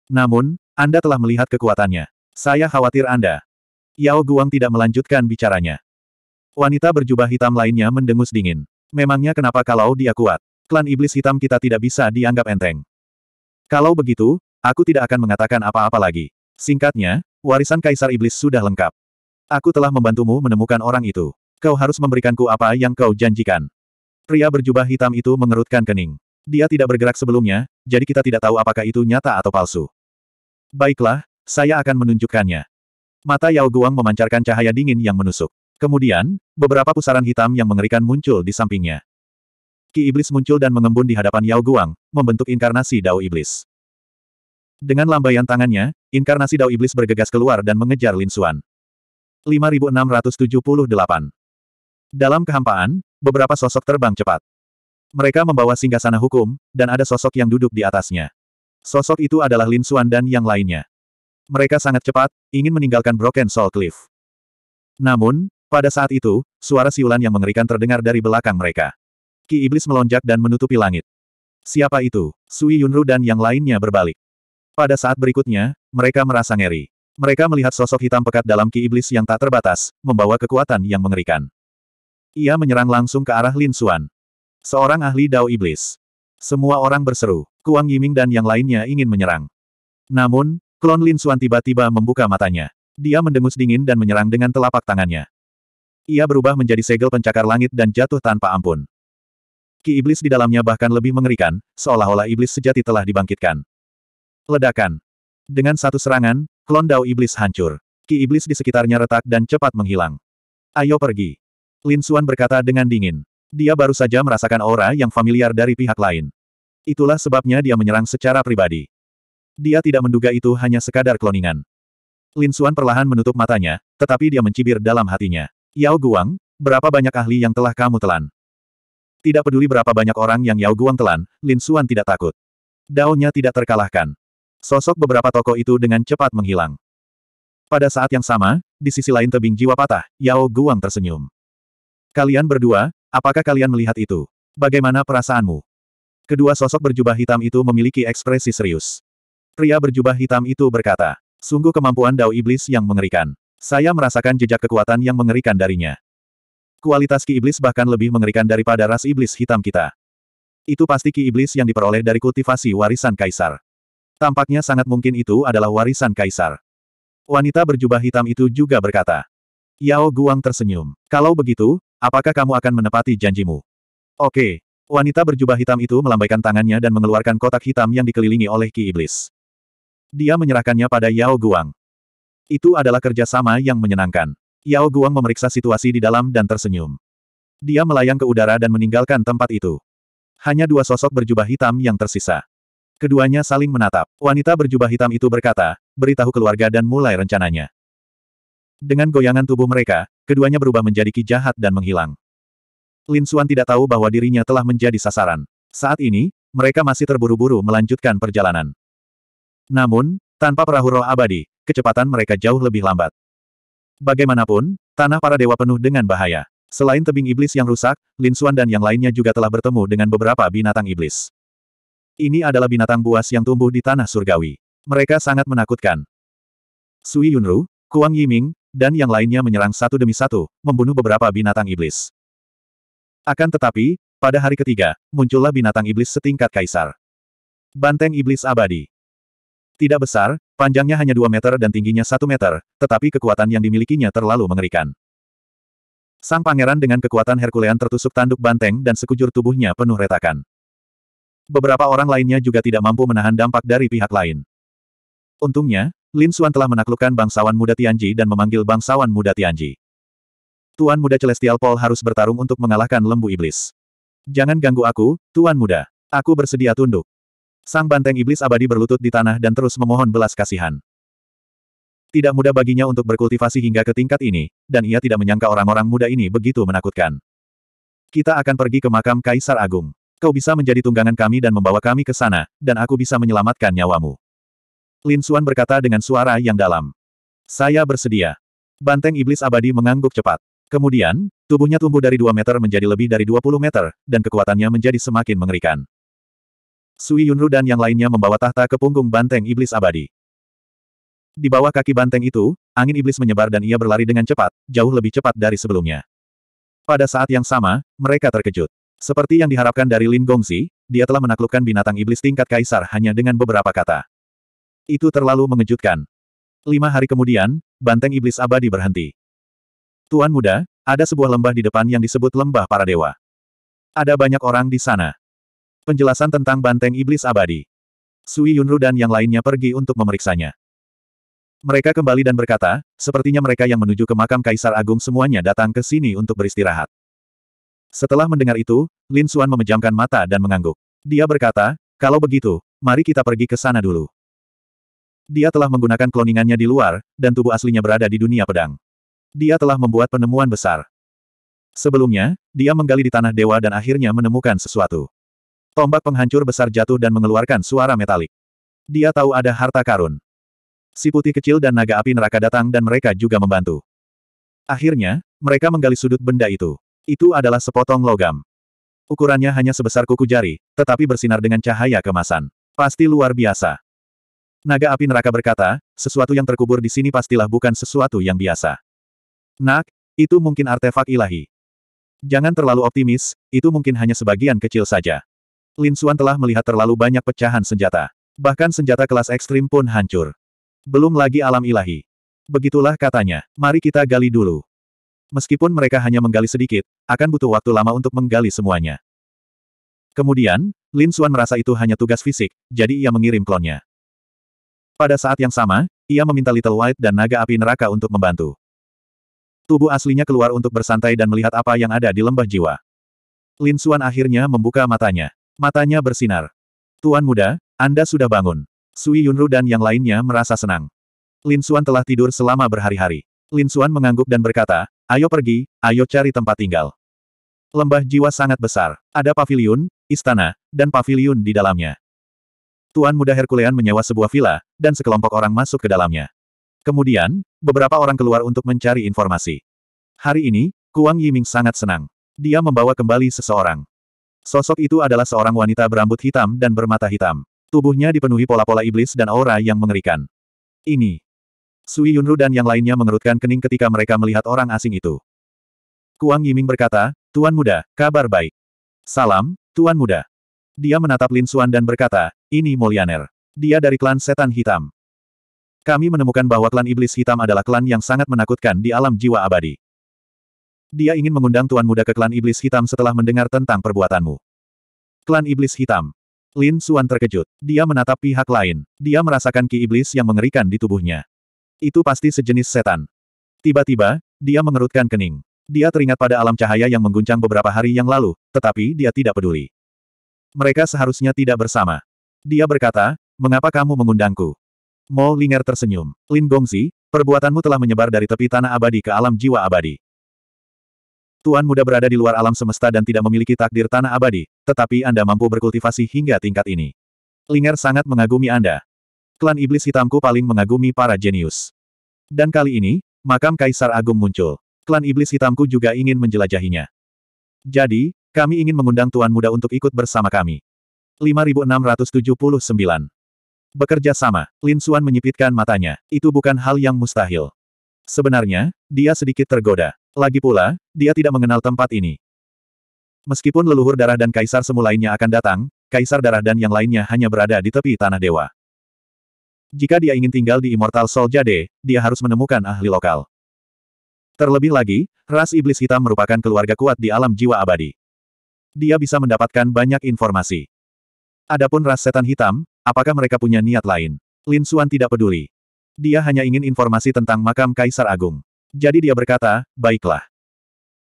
Namun, Anda telah melihat kekuatannya. Saya khawatir Anda. Yao Guang tidak melanjutkan bicaranya. Wanita berjubah hitam lainnya mendengus dingin. Memangnya kenapa kalau dia kuat? Klan Iblis Hitam kita tidak bisa dianggap enteng. Kalau begitu, aku tidak akan mengatakan apa-apa lagi. Singkatnya, warisan Kaisar Iblis sudah lengkap. Aku telah membantumu menemukan orang itu. Kau harus memberikanku apa yang kau janjikan. Pria berjubah hitam itu mengerutkan kening. Dia tidak bergerak sebelumnya, jadi kita tidak tahu apakah itu nyata atau palsu. Baiklah, saya akan menunjukkannya. Mata Yao Guang memancarkan cahaya dingin yang menusuk. Kemudian, beberapa pusaran hitam yang mengerikan muncul di sampingnya. Ki Iblis muncul dan mengembun di hadapan Yao Guang, membentuk inkarnasi Dao Iblis. Dengan lambaian tangannya, inkarnasi Dao Iblis bergegas keluar dan mengejar Lin Xuan. 5678 Dalam kehampaan, beberapa sosok terbang cepat. Mereka membawa singgasana hukum, dan ada sosok yang duduk di atasnya. Sosok itu adalah Lin Xuan dan yang lainnya. Mereka sangat cepat, ingin meninggalkan Broken Soul Cliff. Namun, pada saat itu, suara siulan yang mengerikan terdengar dari belakang mereka. Ki Iblis melonjak dan menutupi langit. Siapa itu? Sui Yunru dan yang lainnya berbalik. Pada saat berikutnya, mereka merasa ngeri. Mereka melihat sosok hitam pekat dalam Ki Iblis yang tak terbatas, membawa kekuatan yang mengerikan. Ia menyerang langsung ke arah Lin Suan, Seorang ahli Dao Iblis. Semua orang berseru, Kuang Yiming dan yang lainnya ingin menyerang. Namun, klon Lin Suan tiba-tiba membuka matanya. Dia mendengus dingin dan menyerang dengan telapak tangannya. Ia berubah menjadi segel pencakar langit dan jatuh tanpa ampun. Ki iblis di dalamnya bahkan lebih mengerikan, seolah-olah iblis sejati telah dibangkitkan. Ledakan. Dengan satu serangan, klon Dao iblis hancur. Ki iblis di sekitarnya retak dan cepat menghilang. Ayo pergi. Lin Xuan berkata dengan dingin. Dia baru saja merasakan aura yang familiar dari pihak lain. Itulah sebabnya dia menyerang secara pribadi. Dia tidak menduga itu hanya sekadar kloningan. Lin Xuan perlahan menutup matanya, tetapi dia mencibir dalam hatinya. Yao Guang, berapa banyak ahli yang telah kamu telan? Tidak peduli berapa banyak orang yang Yao Guang telan, Lin Xuan tidak takut. Daunnya tidak terkalahkan. Sosok beberapa toko itu dengan cepat menghilang. Pada saat yang sama, di sisi lain tebing jiwa patah, Yao Guang tersenyum. Kalian berdua, apakah kalian melihat itu? Bagaimana perasaanmu? Kedua sosok berjubah hitam itu memiliki ekspresi serius. Pria berjubah hitam itu berkata, sungguh kemampuan Dao Iblis yang mengerikan. Saya merasakan jejak kekuatan yang mengerikan darinya. Kualitas ki iblis bahkan lebih mengerikan daripada ras iblis hitam kita. Itu pasti ki iblis yang diperoleh dari kultivasi warisan kaisar. Tampaknya sangat mungkin itu adalah warisan kaisar. Wanita berjubah hitam itu juga berkata. Yao Guang tersenyum. Kalau begitu, apakah kamu akan menepati janjimu? Oke. Wanita berjubah hitam itu melambaikan tangannya dan mengeluarkan kotak hitam yang dikelilingi oleh ki iblis. Dia menyerahkannya pada Yao Guang. Itu adalah kerjasama yang menyenangkan. Yao Guang memeriksa situasi di dalam dan tersenyum. Dia melayang ke udara dan meninggalkan tempat itu. Hanya dua sosok berjubah hitam yang tersisa. Keduanya saling menatap. Wanita berjubah hitam itu berkata, beritahu keluarga dan mulai rencananya. Dengan goyangan tubuh mereka, keduanya berubah menjadi ki jahat dan menghilang. Lin Xuan tidak tahu bahwa dirinya telah menjadi sasaran. Saat ini, mereka masih terburu-buru melanjutkan perjalanan. Namun, tanpa perahu roh abadi, kecepatan mereka jauh lebih lambat. Bagaimanapun, tanah para dewa penuh dengan bahaya. Selain tebing iblis yang rusak, Lin Xuan dan yang lainnya juga telah bertemu dengan beberapa binatang iblis. Ini adalah binatang buas yang tumbuh di tanah surgawi. Mereka sangat menakutkan. Sui Yunru, Kuang Yiming, dan yang lainnya menyerang satu demi satu, membunuh beberapa binatang iblis. Akan tetapi, pada hari ketiga, muncullah binatang iblis setingkat kaisar. Banteng iblis abadi. Tidak besar, Panjangnya hanya 2 meter dan tingginya 1 meter, tetapi kekuatan yang dimilikinya terlalu mengerikan. Sang pangeran dengan kekuatan Herkulean tertusuk tanduk banteng dan sekujur tubuhnya penuh retakan. Beberapa orang lainnya juga tidak mampu menahan dampak dari pihak lain. Untungnya, Lin Xuan telah menaklukkan bangsawan muda Tianji dan memanggil bangsawan muda Tianji. Tuan muda Celestial Paul harus bertarung untuk mengalahkan lembu iblis. Jangan ganggu aku, Tuan muda. Aku bersedia tunduk. Sang banteng iblis abadi berlutut di tanah dan terus memohon belas kasihan. Tidak mudah baginya untuk berkultivasi hingga ke tingkat ini, dan ia tidak menyangka orang-orang muda ini begitu menakutkan. Kita akan pergi ke makam Kaisar Agung. Kau bisa menjadi tunggangan kami dan membawa kami ke sana, dan aku bisa menyelamatkan nyawamu. Lin Xuan berkata dengan suara yang dalam. Saya bersedia. Banteng iblis abadi mengangguk cepat. Kemudian, tubuhnya tumbuh dari 2 meter menjadi lebih dari 20 meter, dan kekuatannya menjadi semakin mengerikan. Sui Yunru dan yang lainnya membawa tahta ke punggung banteng iblis abadi. Di bawah kaki banteng itu, angin iblis menyebar dan ia berlari dengan cepat, jauh lebih cepat dari sebelumnya. Pada saat yang sama, mereka terkejut. Seperti yang diharapkan dari Lin Gongzi, dia telah menaklukkan binatang iblis tingkat kaisar hanya dengan beberapa kata. Itu terlalu mengejutkan. Lima hari kemudian, banteng iblis abadi berhenti. Tuan muda, ada sebuah lembah di depan yang disebut Lembah Para Dewa. Ada banyak orang di sana. Penjelasan tentang Banteng Iblis Abadi. Sui Yunru dan yang lainnya pergi untuk memeriksanya. Mereka kembali dan berkata, sepertinya mereka yang menuju ke makam Kaisar Agung semuanya datang ke sini untuk beristirahat. Setelah mendengar itu, Lin Suan memejamkan mata dan mengangguk. Dia berkata, kalau begitu, mari kita pergi ke sana dulu. Dia telah menggunakan kloningannya di luar, dan tubuh aslinya berada di dunia pedang. Dia telah membuat penemuan besar. Sebelumnya, dia menggali di tanah dewa dan akhirnya menemukan sesuatu. Tombak penghancur besar jatuh dan mengeluarkan suara metalik. Dia tahu ada harta karun. Si putih kecil dan naga api neraka datang dan mereka juga membantu. Akhirnya, mereka menggali sudut benda itu. Itu adalah sepotong logam. Ukurannya hanya sebesar kuku jari, tetapi bersinar dengan cahaya kemasan. Pasti luar biasa. Naga api neraka berkata, sesuatu yang terkubur di sini pastilah bukan sesuatu yang biasa. Nak, itu mungkin artefak ilahi. Jangan terlalu optimis, itu mungkin hanya sebagian kecil saja. Lin Xuan telah melihat terlalu banyak pecahan senjata. Bahkan senjata kelas ekstrim pun hancur. Belum lagi alam ilahi. Begitulah katanya, mari kita gali dulu. Meskipun mereka hanya menggali sedikit, akan butuh waktu lama untuk menggali semuanya. Kemudian, Lin Xuan merasa itu hanya tugas fisik, jadi ia mengirim klonnya. Pada saat yang sama, ia meminta Little White dan naga api neraka untuk membantu. Tubuh aslinya keluar untuk bersantai dan melihat apa yang ada di lembah jiwa. Lin Xuan akhirnya membuka matanya. Matanya bersinar. Tuan muda, Anda sudah bangun. Sui Yunru dan yang lainnya merasa senang. Lin Xuan telah tidur selama berhari-hari. Lin Xuan mengangguk dan berkata, ayo pergi, ayo cari tempat tinggal. Lembah jiwa sangat besar. Ada paviliun, istana, dan paviliun di dalamnya. Tuan muda Herculean menyewa sebuah villa, dan sekelompok orang masuk ke dalamnya. Kemudian, beberapa orang keluar untuk mencari informasi. Hari ini, Kuang Yiming sangat senang. Dia membawa kembali seseorang. Sosok itu adalah seorang wanita berambut hitam dan bermata hitam. Tubuhnya dipenuhi pola-pola iblis dan aura yang mengerikan. Ini. Sui Yunru dan yang lainnya mengerutkan kening ketika mereka melihat orang asing itu. Kuang Yiming berkata, Tuan Muda, kabar baik. Salam, Tuan Muda. Dia menatap Lin Suan dan berkata, ini Molianer. Dia dari klan Setan Hitam. Kami menemukan bahwa klan Iblis Hitam adalah klan yang sangat menakutkan di alam jiwa abadi. Dia ingin mengundang Tuan Muda ke klan Iblis Hitam setelah mendengar tentang perbuatanmu. Klan Iblis Hitam. Lin Suan terkejut. Dia menatap pihak lain. Dia merasakan ki iblis yang mengerikan di tubuhnya. Itu pasti sejenis setan. Tiba-tiba, dia mengerutkan kening. Dia teringat pada alam cahaya yang mengguncang beberapa hari yang lalu, tetapi dia tidak peduli. Mereka seharusnya tidak bersama. Dia berkata, mengapa kamu mengundangku? Mo Linger tersenyum. Lin Gongzi, perbuatanmu telah menyebar dari tepi tanah abadi ke alam jiwa abadi. Tuan Muda berada di luar alam semesta dan tidak memiliki takdir tanah abadi, tetapi Anda mampu berkultivasi hingga tingkat ini. Linger sangat mengagumi Anda. Klan Iblis Hitamku paling mengagumi para jenius. Dan kali ini, makam Kaisar Agung muncul. Klan Iblis Hitamku juga ingin menjelajahinya. Jadi, kami ingin mengundang Tuan Muda untuk ikut bersama kami. 5679. Bekerja sama, Lin Xuan menyipitkan matanya. Itu bukan hal yang mustahil. Sebenarnya, dia sedikit tergoda. Lagi pula, dia tidak mengenal tempat ini. Meskipun leluhur darah dan kaisar semulainya akan datang, kaisar darah dan yang lainnya hanya berada di tepi tanah dewa. Jika dia ingin tinggal di Immortal Soul Jade, dia harus menemukan ahli lokal. Terlebih lagi, ras iblis hitam merupakan keluarga kuat di alam jiwa abadi. Dia bisa mendapatkan banyak informasi. Adapun ras setan hitam, apakah mereka punya niat lain? Lin Suan tidak peduli. Dia hanya ingin informasi tentang makam Kaisar Agung. Jadi dia berkata, baiklah.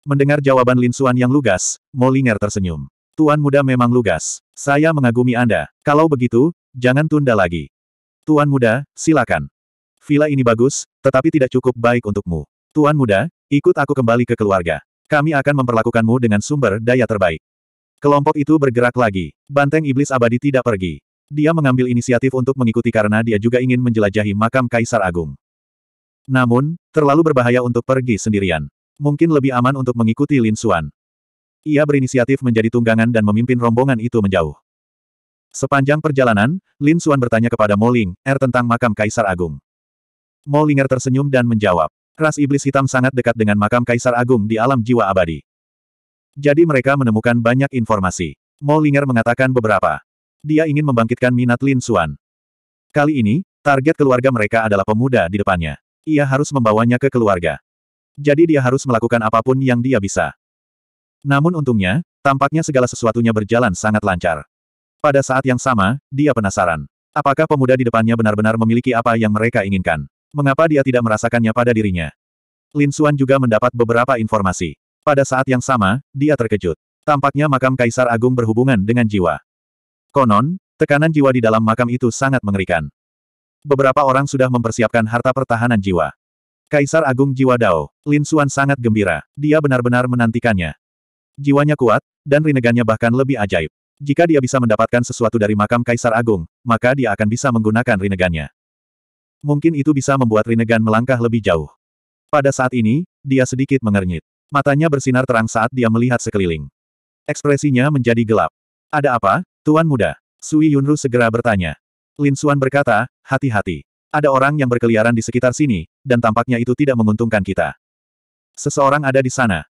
Mendengar jawaban Lin Xuan yang lugas, Molinger tersenyum. Tuan muda memang lugas. Saya mengagumi Anda. Kalau begitu, jangan tunda lagi. Tuan muda, silakan. Villa ini bagus, tetapi tidak cukup baik untukmu. Tuan muda, ikut aku kembali ke keluarga. Kami akan memperlakukanmu dengan sumber daya terbaik. Kelompok itu bergerak lagi. Banteng iblis abadi tidak pergi. Dia mengambil inisiatif untuk mengikuti karena dia juga ingin menjelajahi makam Kaisar Agung. Namun, terlalu berbahaya untuk pergi sendirian. Mungkin lebih aman untuk mengikuti Lin Xuan. Ia berinisiatif menjadi tunggangan dan memimpin rombongan itu menjauh. Sepanjang perjalanan, Lin Xuan bertanya kepada Moling, Er tentang makam Kaisar Agung. Mo Er tersenyum dan menjawab, ras iblis hitam sangat dekat dengan makam Kaisar Agung di alam jiwa abadi. Jadi mereka menemukan banyak informasi. Mo Er mengatakan beberapa. Dia ingin membangkitkan minat Lin Xuan. Kali ini, target keluarga mereka adalah pemuda di depannya. Ia harus membawanya ke keluarga. Jadi dia harus melakukan apapun yang dia bisa. Namun untungnya, tampaknya segala sesuatunya berjalan sangat lancar. Pada saat yang sama, dia penasaran. Apakah pemuda di depannya benar-benar memiliki apa yang mereka inginkan? Mengapa dia tidak merasakannya pada dirinya? Lin Xuan juga mendapat beberapa informasi. Pada saat yang sama, dia terkejut. Tampaknya makam Kaisar Agung berhubungan dengan jiwa. Konon, tekanan jiwa di dalam makam itu sangat mengerikan. Beberapa orang sudah mempersiapkan harta pertahanan jiwa. Kaisar Agung Jiwa Dao, Lin Suan sangat gembira. Dia benar-benar menantikannya. Jiwanya kuat, dan rinegannya bahkan lebih ajaib. Jika dia bisa mendapatkan sesuatu dari makam Kaisar Agung, maka dia akan bisa menggunakan rinegannya. Mungkin itu bisa membuat rinegan melangkah lebih jauh. Pada saat ini, dia sedikit mengernyit. Matanya bersinar terang saat dia melihat sekeliling. Ekspresinya menjadi gelap. Ada apa, Tuan Muda? Sui Yunru segera bertanya. Lin Suan berkata, hati-hati. Ada orang yang berkeliaran di sekitar sini, dan tampaknya itu tidak menguntungkan kita. Seseorang ada di sana.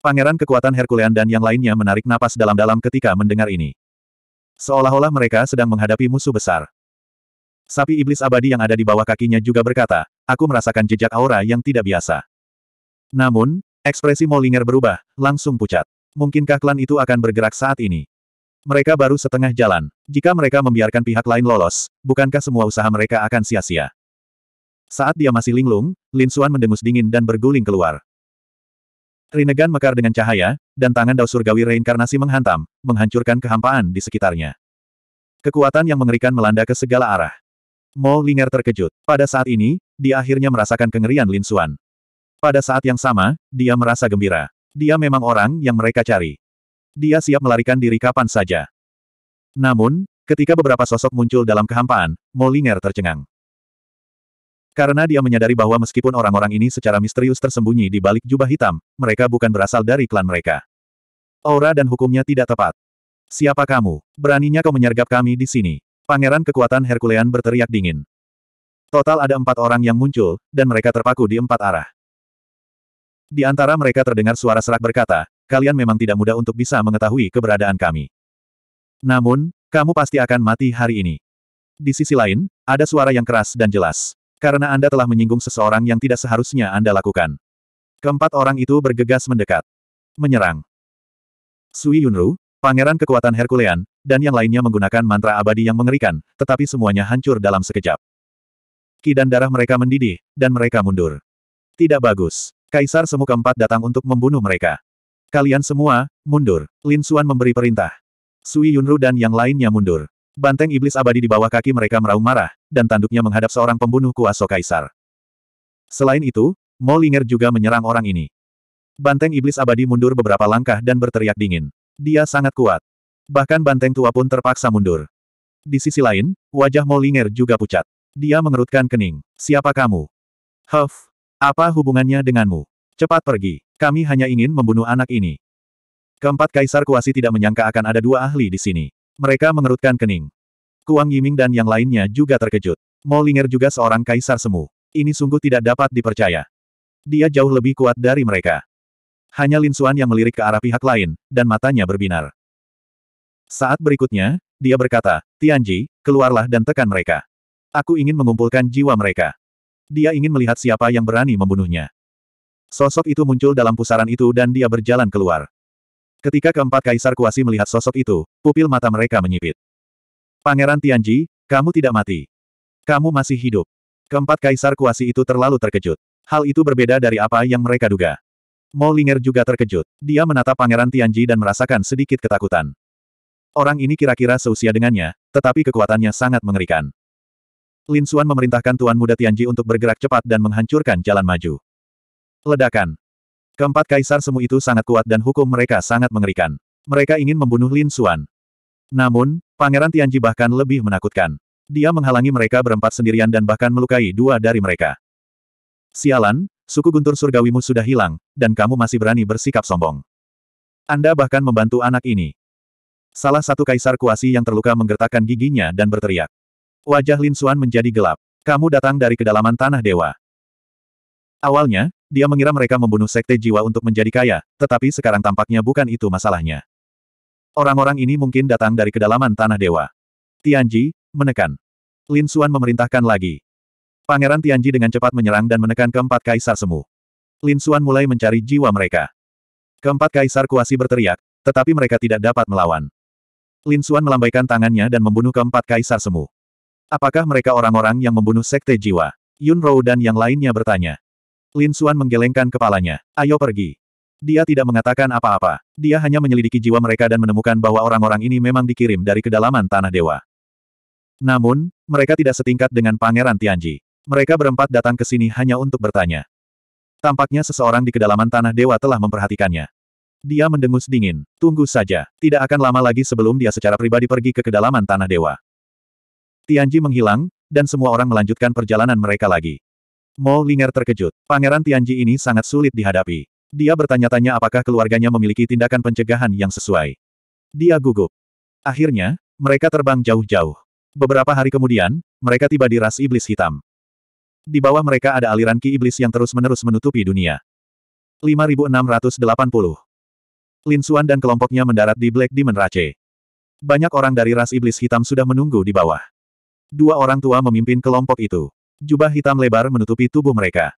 Pangeran kekuatan Herculean dan yang lainnya menarik napas dalam-dalam ketika mendengar ini. Seolah-olah mereka sedang menghadapi musuh besar. Sapi iblis abadi yang ada di bawah kakinya juga berkata, aku merasakan jejak aura yang tidak biasa. Namun, ekspresi Molinger berubah, langsung pucat. Mungkinkah klan itu akan bergerak saat ini? Mereka baru setengah jalan. Jika mereka membiarkan pihak lain lolos, bukankah semua usaha mereka akan sia-sia? Saat dia masih linglung, Lin Xuan mendengus dingin dan berguling keluar. Rinnegan mekar dengan cahaya, dan tangan dao surgawi reinkarnasi menghantam, menghancurkan kehampaan di sekitarnya. Kekuatan yang mengerikan melanda ke segala arah. Mo Linger terkejut. Pada saat ini, dia akhirnya merasakan kengerian Lin Xuan. Pada saat yang sama, dia merasa gembira. Dia memang orang yang mereka cari. Dia siap melarikan diri kapan saja. Namun, ketika beberapa sosok muncul dalam kehampaan, Molinger tercengang. Karena dia menyadari bahwa meskipun orang-orang ini secara misterius tersembunyi di balik jubah hitam, mereka bukan berasal dari klan mereka. Aura dan hukumnya tidak tepat. Siapa kamu? Beraninya kau menyergap kami di sini. Pangeran kekuatan Herculean berteriak dingin. Total ada empat orang yang muncul, dan mereka terpaku di empat arah. Di antara mereka terdengar suara serak berkata, kalian memang tidak mudah untuk bisa mengetahui keberadaan kami. Namun, kamu pasti akan mati hari ini. Di sisi lain, ada suara yang keras dan jelas. Karena Anda telah menyinggung seseorang yang tidak seharusnya Anda lakukan. Keempat orang itu bergegas mendekat. Menyerang. Sui Yunru, pangeran kekuatan Herkulean, dan yang lainnya menggunakan mantra abadi yang mengerikan, tetapi semuanya hancur dalam sekejap. Ki dan darah mereka mendidih, dan mereka mundur. Tidak bagus. Kaisar Semu keempat datang untuk membunuh mereka. Kalian semua, mundur. Lin Suan memberi perintah. Sui Yunru dan yang lainnya mundur. Banteng iblis abadi di bawah kaki mereka meraung marah, dan tanduknya menghadap seorang pembunuh kuasa kaisar. Selain itu, Mo Linger juga menyerang orang ini. Banteng iblis abadi mundur beberapa langkah dan berteriak dingin. Dia sangat kuat. Bahkan banteng tua pun terpaksa mundur. Di sisi lain, wajah Mo Linger juga pucat. Dia mengerutkan kening. Siapa kamu? Huff, apa hubungannya denganmu? Cepat pergi. Kami hanya ingin membunuh anak ini. Keempat kaisar kuasi tidak menyangka akan ada dua ahli di sini. Mereka mengerutkan kening. Kuang Yiming dan yang lainnya juga terkejut. Molinger juga seorang kaisar semu. Ini sungguh tidak dapat dipercaya. Dia jauh lebih kuat dari mereka. Hanya Lin Xuan yang melirik ke arah pihak lain, dan matanya berbinar. Saat berikutnya, dia berkata, Tianji, keluarlah dan tekan mereka. Aku ingin mengumpulkan jiwa mereka. Dia ingin melihat siapa yang berani membunuhnya. Sosok itu muncul dalam pusaran itu dan dia berjalan keluar. Ketika keempat kaisar kuasi melihat sosok itu, pupil mata mereka menyipit. Pangeran Tianji, kamu tidak mati. Kamu masih hidup. Keempat kaisar kuasi itu terlalu terkejut. Hal itu berbeda dari apa yang mereka duga. Mo juga terkejut. Dia menatap Pangeran Tianji dan merasakan sedikit ketakutan. Orang ini kira-kira seusia dengannya, tetapi kekuatannya sangat mengerikan. Lin Xuan memerintahkan Tuan Muda Tianji untuk bergerak cepat dan menghancurkan jalan maju. Ledakan. Keempat kaisar semu itu sangat kuat dan hukum mereka sangat mengerikan. Mereka ingin membunuh Lin Xuan. Namun, Pangeran Tianji bahkan lebih menakutkan. Dia menghalangi mereka berempat sendirian dan bahkan melukai dua dari mereka. Sialan, suku guntur surgawimu sudah hilang, dan kamu masih berani bersikap sombong. Anda bahkan membantu anak ini. Salah satu kaisar kuasi yang terluka menggertakkan giginya dan berteriak. Wajah Lin Xuan menjadi gelap. Kamu datang dari kedalaman tanah dewa. Awalnya, dia mengira mereka membunuh sekte jiwa untuk menjadi kaya, tetapi sekarang tampaknya bukan itu masalahnya. Orang-orang ini mungkin datang dari kedalaman tanah dewa. Tianji, menekan. Lin Xuan memerintahkan lagi. Pangeran Tianji dengan cepat menyerang dan menekan keempat kaisar semu. Lin Xuan mulai mencari jiwa mereka. Keempat kaisar kuasi berteriak, tetapi mereka tidak dapat melawan. Lin Xuan melambaikan tangannya dan membunuh keempat kaisar semu. Apakah mereka orang-orang yang membunuh sekte jiwa? Yun Rou dan yang lainnya bertanya. Lin Suan menggelengkan kepalanya. Ayo pergi. Dia tidak mengatakan apa-apa. Dia hanya menyelidiki jiwa mereka dan menemukan bahwa orang-orang ini memang dikirim dari kedalaman Tanah Dewa. Namun, mereka tidak setingkat dengan Pangeran Tianji. Mereka berempat datang ke sini hanya untuk bertanya. Tampaknya seseorang di kedalaman Tanah Dewa telah memperhatikannya. Dia mendengus dingin. Tunggu saja. Tidak akan lama lagi sebelum dia secara pribadi pergi ke kedalaman Tanah Dewa. Tianji menghilang, dan semua orang melanjutkan perjalanan mereka lagi. Mo Linger terkejut. Pangeran Tianji ini sangat sulit dihadapi. Dia bertanya-tanya apakah keluarganya memiliki tindakan pencegahan yang sesuai. Dia gugup. Akhirnya, mereka terbang jauh-jauh. Beberapa hari kemudian, mereka tiba di ras iblis hitam. Di bawah mereka ada aliran ki iblis yang terus-menerus menutupi dunia. 5680 Lin Suan dan kelompoknya mendarat di Black Demon Rache. Banyak orang dari ras iblis hitam sudah menunggu di bawah. Dua orang tua memimpin kelompok itu. Jubah hitam lebar menutupi tubuh mereka.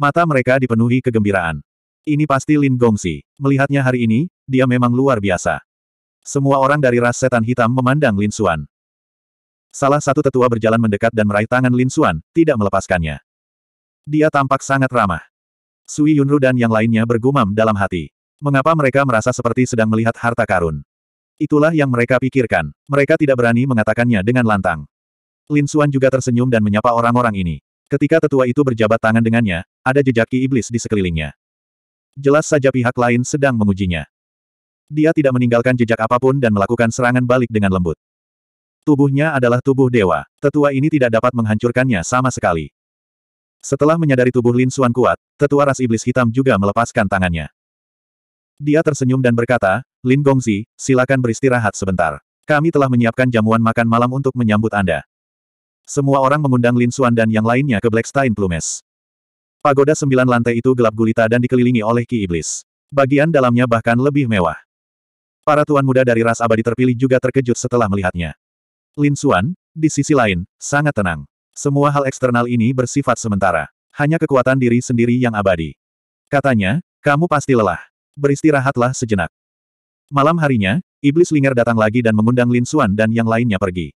Mata mereka dipenuhi kegembiraan. Ini pasti Lin Gongsi. Melihatnya hari ini, dia memang luar biasa. Semua orang dari ras setan hitam memandang Lin Xuan. Salah satu tetua berjalan mendekat dan meraih tangan Lin Xuan, tidak melepaskannya. Dia tampak sangat ramah. Sui Yunru dan yang lainnya bergumam dalam hati. Mengapa mereka merasa seperti sedang melihat harta karun? Itulah yang mereka pikirkan. Mereka tidak berani mengatakannya dengan lantang. Lin Xuan juga tersenyum dan menyapa orang-orang ini. Ketika tetua itu berjabat tangan dengannya, ada jejak ki iblis di sekelilingnya. Jelas saja pihak lain sedang mengujinya. Dia tidak meninggalkan jejak apapun dan melakukan serangan balik dengan lembut. Tubuhnya adalah tubuh dewa. Tetua ini tidak dapat menghancurkannya sama sekali. Setelah menyadari tubuh Lin Xuan kuat, tetua ras iblis hitam juga melepaskan tangannya. Dia tersenyum dan berkata, Lin Gongzi, silakan beristirahat sebentar. Kami telah menyiapkan jamuan makan malam untuk menyambut Anda. Semua orang mengundang Lin Xuan dan yang lainnya ke Blackstein Plumes. Pagoda sembilan lantai itu gelap gulita dan dikelilingi oleh Ki Iblis. Bagian dalamnya bahkan lebih mewah. Para tuan muda dari ras abadi terpilih juga terkejut setelah melihatnya. Lin Xuan, di sisi lain, sangat tenang. Semua hal eksternal ini bersifat sementara. Hanya kekuatan diri sendiri yang abadi. Katanya, kamu pasti lelah. Beristirahatlah sejenak. Malam harinya, Iblis Linger datang lagi dan mengundang Lin Xuan dan yang lainnya pergi.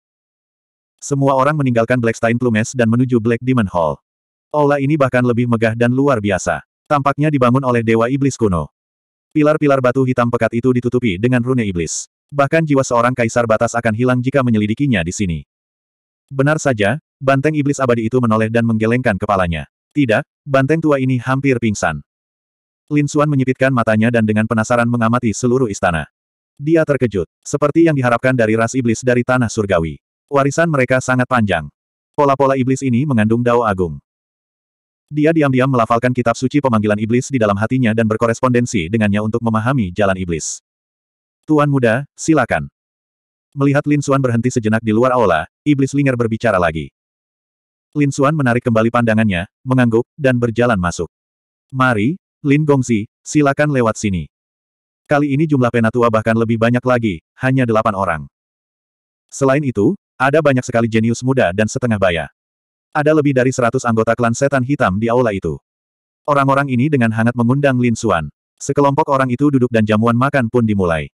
Semua orang meninggalkan Blackstein Plumes dan menuju Black Demon Hall. Aula ini bahkan lebih megah dan luar biasa. Tampaknya dibangun oleh Dewa Iblis kuno. Pilar-pilar batu hitam pekat itu ditutupi dengan rune iblis. Bahkan jiwa seorang kaisar batas akan hilang jika menyelidikinya di sini. Benar saja, banteng iblis abadi itu menoleh dan menggelengkan kepalanya. Tidak, banteng tua ini hampir pingsan. Lin Suan menyipitkan matanya dan dengan penasaran mengamati seluruh istana. Dia terkejut, seperti yang diharapkan dari ras iblis dari tanah surgawi. Warisan mereka sangat panjang. Pola-pola iblis ini mengandung dao agung. Dia diam-diam melafalkan kitab suci pemanggilan iblis di dalam hatinya dan berkorespondensi dengannya untuk memahami jalan iblis. Tuan muda, silakan. Melihat Lin Xuan berhenti sejenak di luar aula, iblis Linger berbicara lagi. Lin Xuan menarik kembali pandangannya, mengangguk, dan berjalan masuk. Mari, Lin Gongzi, silakan lewat sini. Kali ini jumlah penatua bahkan lebih banyak lagi, hanya delapan orang. Selain itu, ada banyak sekali jenius muda dan setengah baya. Ada lebih dari seratus anggota klan setan hitam di aula itu. Orang-orang ini dengan hangat mengundang Lin Xuan. Sekelompok orang itu duduk dan jamuan makan pun dimulai.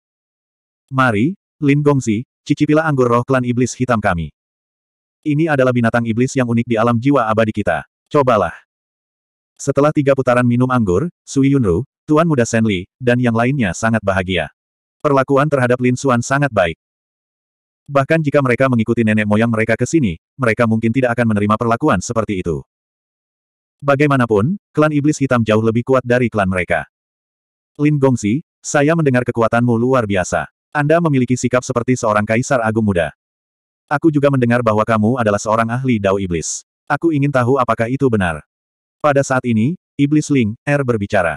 Mari, Lin Gongzi, cicipilah anggur roh klan iblis hitam kami. Ini adalah binatang iblis yang unik di alam jiwa abadi kita. Cobalah. Setelah tiga putaran minum anggur, Sui Yunru, Tuan Muda Senli, dan yang lainnya sangat bahagia. Perlakuan terhadap Lin Xuan sangat baik. Bahkan jika mereka mengikuti nenek moyang mereka ke sini, mereka mungkin tidak akan menerima perlakuan seperti itu. Bagaimanapun, klan iblis hitam jauh lebih kuat dari klan mereka. Lin Gongxi, saya mendengar kekuatanmu luar biasa. Anda memiliki sikap seperti seorang kaisar agung muda. Aku juga mendengar bahwa kamu adalah seorang ahli dao iblis. Aku ingin tahu apakah itu benar. Pada saat ini, Iblis Ling, R er berbicara.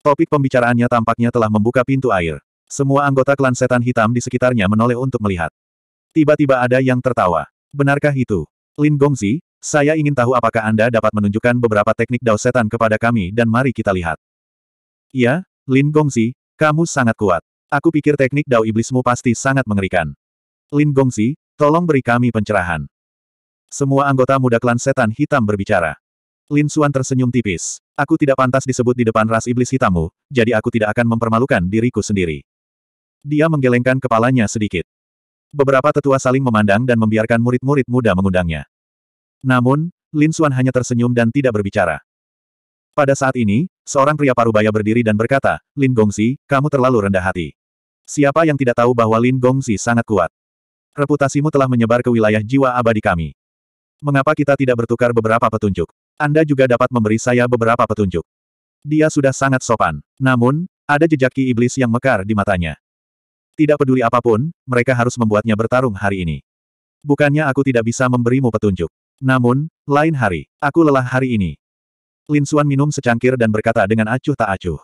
Topik pembicaraannya tampaknya telah membuka pintu air. Semua anggota klan setan hitam di sekitarnya menoleh untuk melihat. Tiba-tiba ada yang tertawa. Benarkah itu? Lin Gongzi, saya ingin tahu apakah Anda dapat menunjukkan beberapa teknik dao setan kepada kami dan mari kita lihat. Ya, Lin Gongzi, kamu sangat kuat. Aku pikir teknik dao iblismu pasti sangat mengerikan. Lin Gongzi, tolong beri kami pencerahan. Semua anggota muda klan setan hitam berbicara. Lin Suan tersenyum tipis. Aku tidak pantas disebut di depan ras iblis hitammu, jadi aku tidak akan mempermalukan diriku sendiri. Dia menggelengkan kepalanya sedikit beberapa tetua saling memandang dan membiarkan murid-murid muda mengundangnya. Namun, Lin Xuan hanya tersenyum dan tidak berbicara. Pada saat ini, seorang pria parubaya berdiri dan berkata, Lin Gongzi, kamu terlalu rendah hati. Siapa yang tidak tahu bahwa Lin Gongzi sangat kuat? Reputasimu telah menyebar ke wilayah jiwa abadi kami. Mengapa kita tidak bertukar beberapa petunjuk? Anda juga dapat memberi saya beberapa petunjuk. Dia sudah sangat sopan. Namun, ada jejak ki iblis yang mekar di matanya. Tidak peduli apapun, mereka harus membuatnya bertarung hari ini. Bukannya aku tidak bisa memberimu petunjuk. Namun, lain hari, aku lelah hari ini. Lin Xuan minum secangkir dan berkata dengan acuh tak acuh.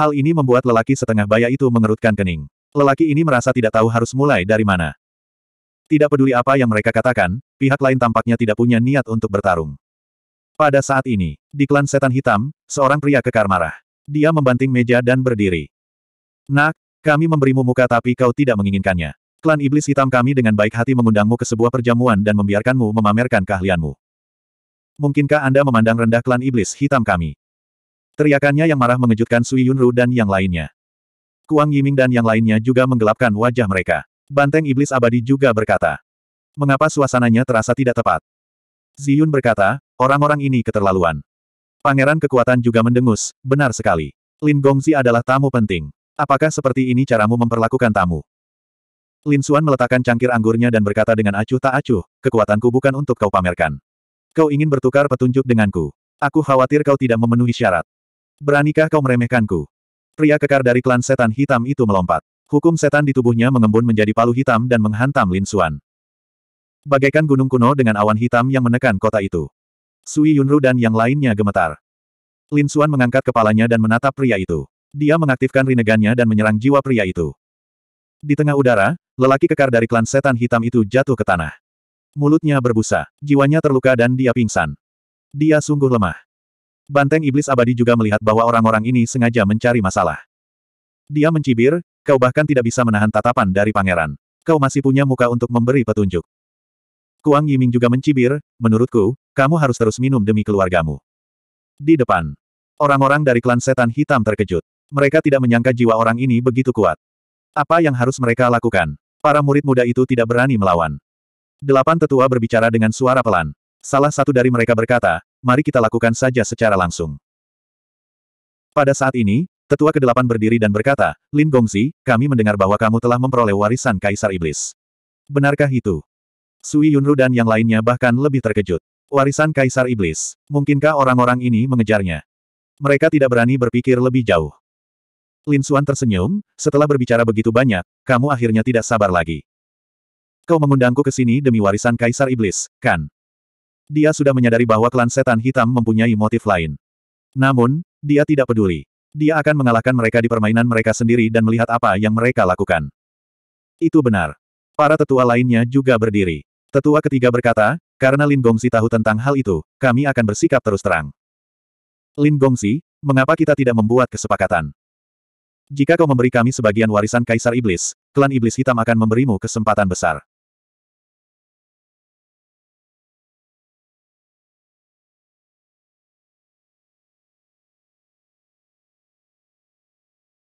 Hal ini membuat lelaki setengah baya itu mengerutkan kening. Lelaki ini merasa tidak tahu harus mulai dari mana. Tidak peduli apa yang mereka katakan, pihak lain tampaknya tidak punya niat untuk bertarung. Pada saat ini, di klan setan hitam, seorang pria kekar marah. Dia membanting meja dan berdiri. Nak, kami memberimu muka tapi kau tidak menginginkannya. Klan Iblis Hitam kami dengan baik hati mengundangmu ke sebuah perjamuan dan membiarkanmu memamerkan keahlianmu. Mungkinkah Anda memandang rendah klan Iblis Hitam kami? Teriakannya yang marah mengejutkan Sui Yunru dan yang lainnya. Kuang Yiming dan yang lainnya juga menggelapkan wajah mereka. Banteng Iblis Abadi juga berkata. Mengapa suasananya terasa tidak tepat? Ziyun berkata, orang-orang ini keterlaluan. Pangeran kekuatan juga mendengus, benar sekali. Lin Gongzi adalah tamu penting. Apakah seperti ini caramu memperlakukan tamu? Lin Xuan meletakkan cangkir anggurnya dan berkata dengan acuh tak acuh, kekuatanku bukan untuk kau pamerkan. Kau ingin bertukar petunjuk denganku. Aku khawatir kau tidak memenuhi syarat. Beranikah kau meremehkanku? Pria kekar dari klan setan hitam itu melompat. Hukum setan di tubuhnya mengembun menjadi palu hitam dan menghantam Lin Xuan. Bagaikan gunung kuno dengan awan hitam yang menekan kota itu. Sui Yunru dan yang lainnya gemetar. Lin Xuan mengangkat kepalanya dan menatap pria itu. Dia mengaktifkan rinegannya dan menyerang jiwa pria itu. Di tengah udara, lelaki kekar dari klan setan hitam itu jatuh ke tanah. Mulutnya berbusa, jiwanya terluka dan dia pingsan. Dia sungguh lemah. Banteng Iblis Abadi juga melihat bahwa orang-orang ini sengaja mencari masalah. Dia mencibir, kau bahkan tidak bisa menahan tatapan dari pangeran. Kau masih punya muka untuk memberi petunjuk. Kuang Yiming juga mencibir, menurutku, kamu harus terus minum demi keluargamu. Di depan, orang-orang dari klan setan hitam terkejut. Mereka tidak menyangka jiwa orang ini begitu kuat. Apa yang harus mereka lakukan? Para murid muda itu tidak berani melawan. Delapan tetua berbicara dengan suara pelan. Salah satu dari mereka berkata, mari kita lakukan saja secara langsung. Pada saat ini, tetua kedelapan berdiri dan berkata, Lin Gongzi, kami mendengar bahwa kamu telah memperoleh warisan Kaisar Iblis. Benarkah itu? Sui Yunru dan yang lainnya bahkan lebih terkejut. Warisan Kaisar Iblis. Mungkinkah orang-orang ini mengejarnya? Mereka tidak berani berpikir lebih jauh. Lin Suan tersenyum, setelah berbicara begitu banyak, kamu akhirnya tidak sabar lagi. Kau mengundangku ke sini demi warisan Kaisar Iblis, kan? Dia sudah menyadari bahwa klan setan hitam mempunyai motif lain. Namun, dia tidak peduli. Dia akan mengalahkan mereka di permainan mereka sendiri dan melihat apa yang mereka lakukan. Itu benar. Para tetua lainnya juga berdiri. Tetua ketiga berkata, karena Lin Gongsi tahu tentang hal itu, kami akan bersikap terus terang. Lin Gongsi, mengapa kita tidak membuat kesepakatan? Jika kau memberi kami sebagian warisan Kaisar Iblis, klan Iblis Hitam akan memberimu kesempatan besar.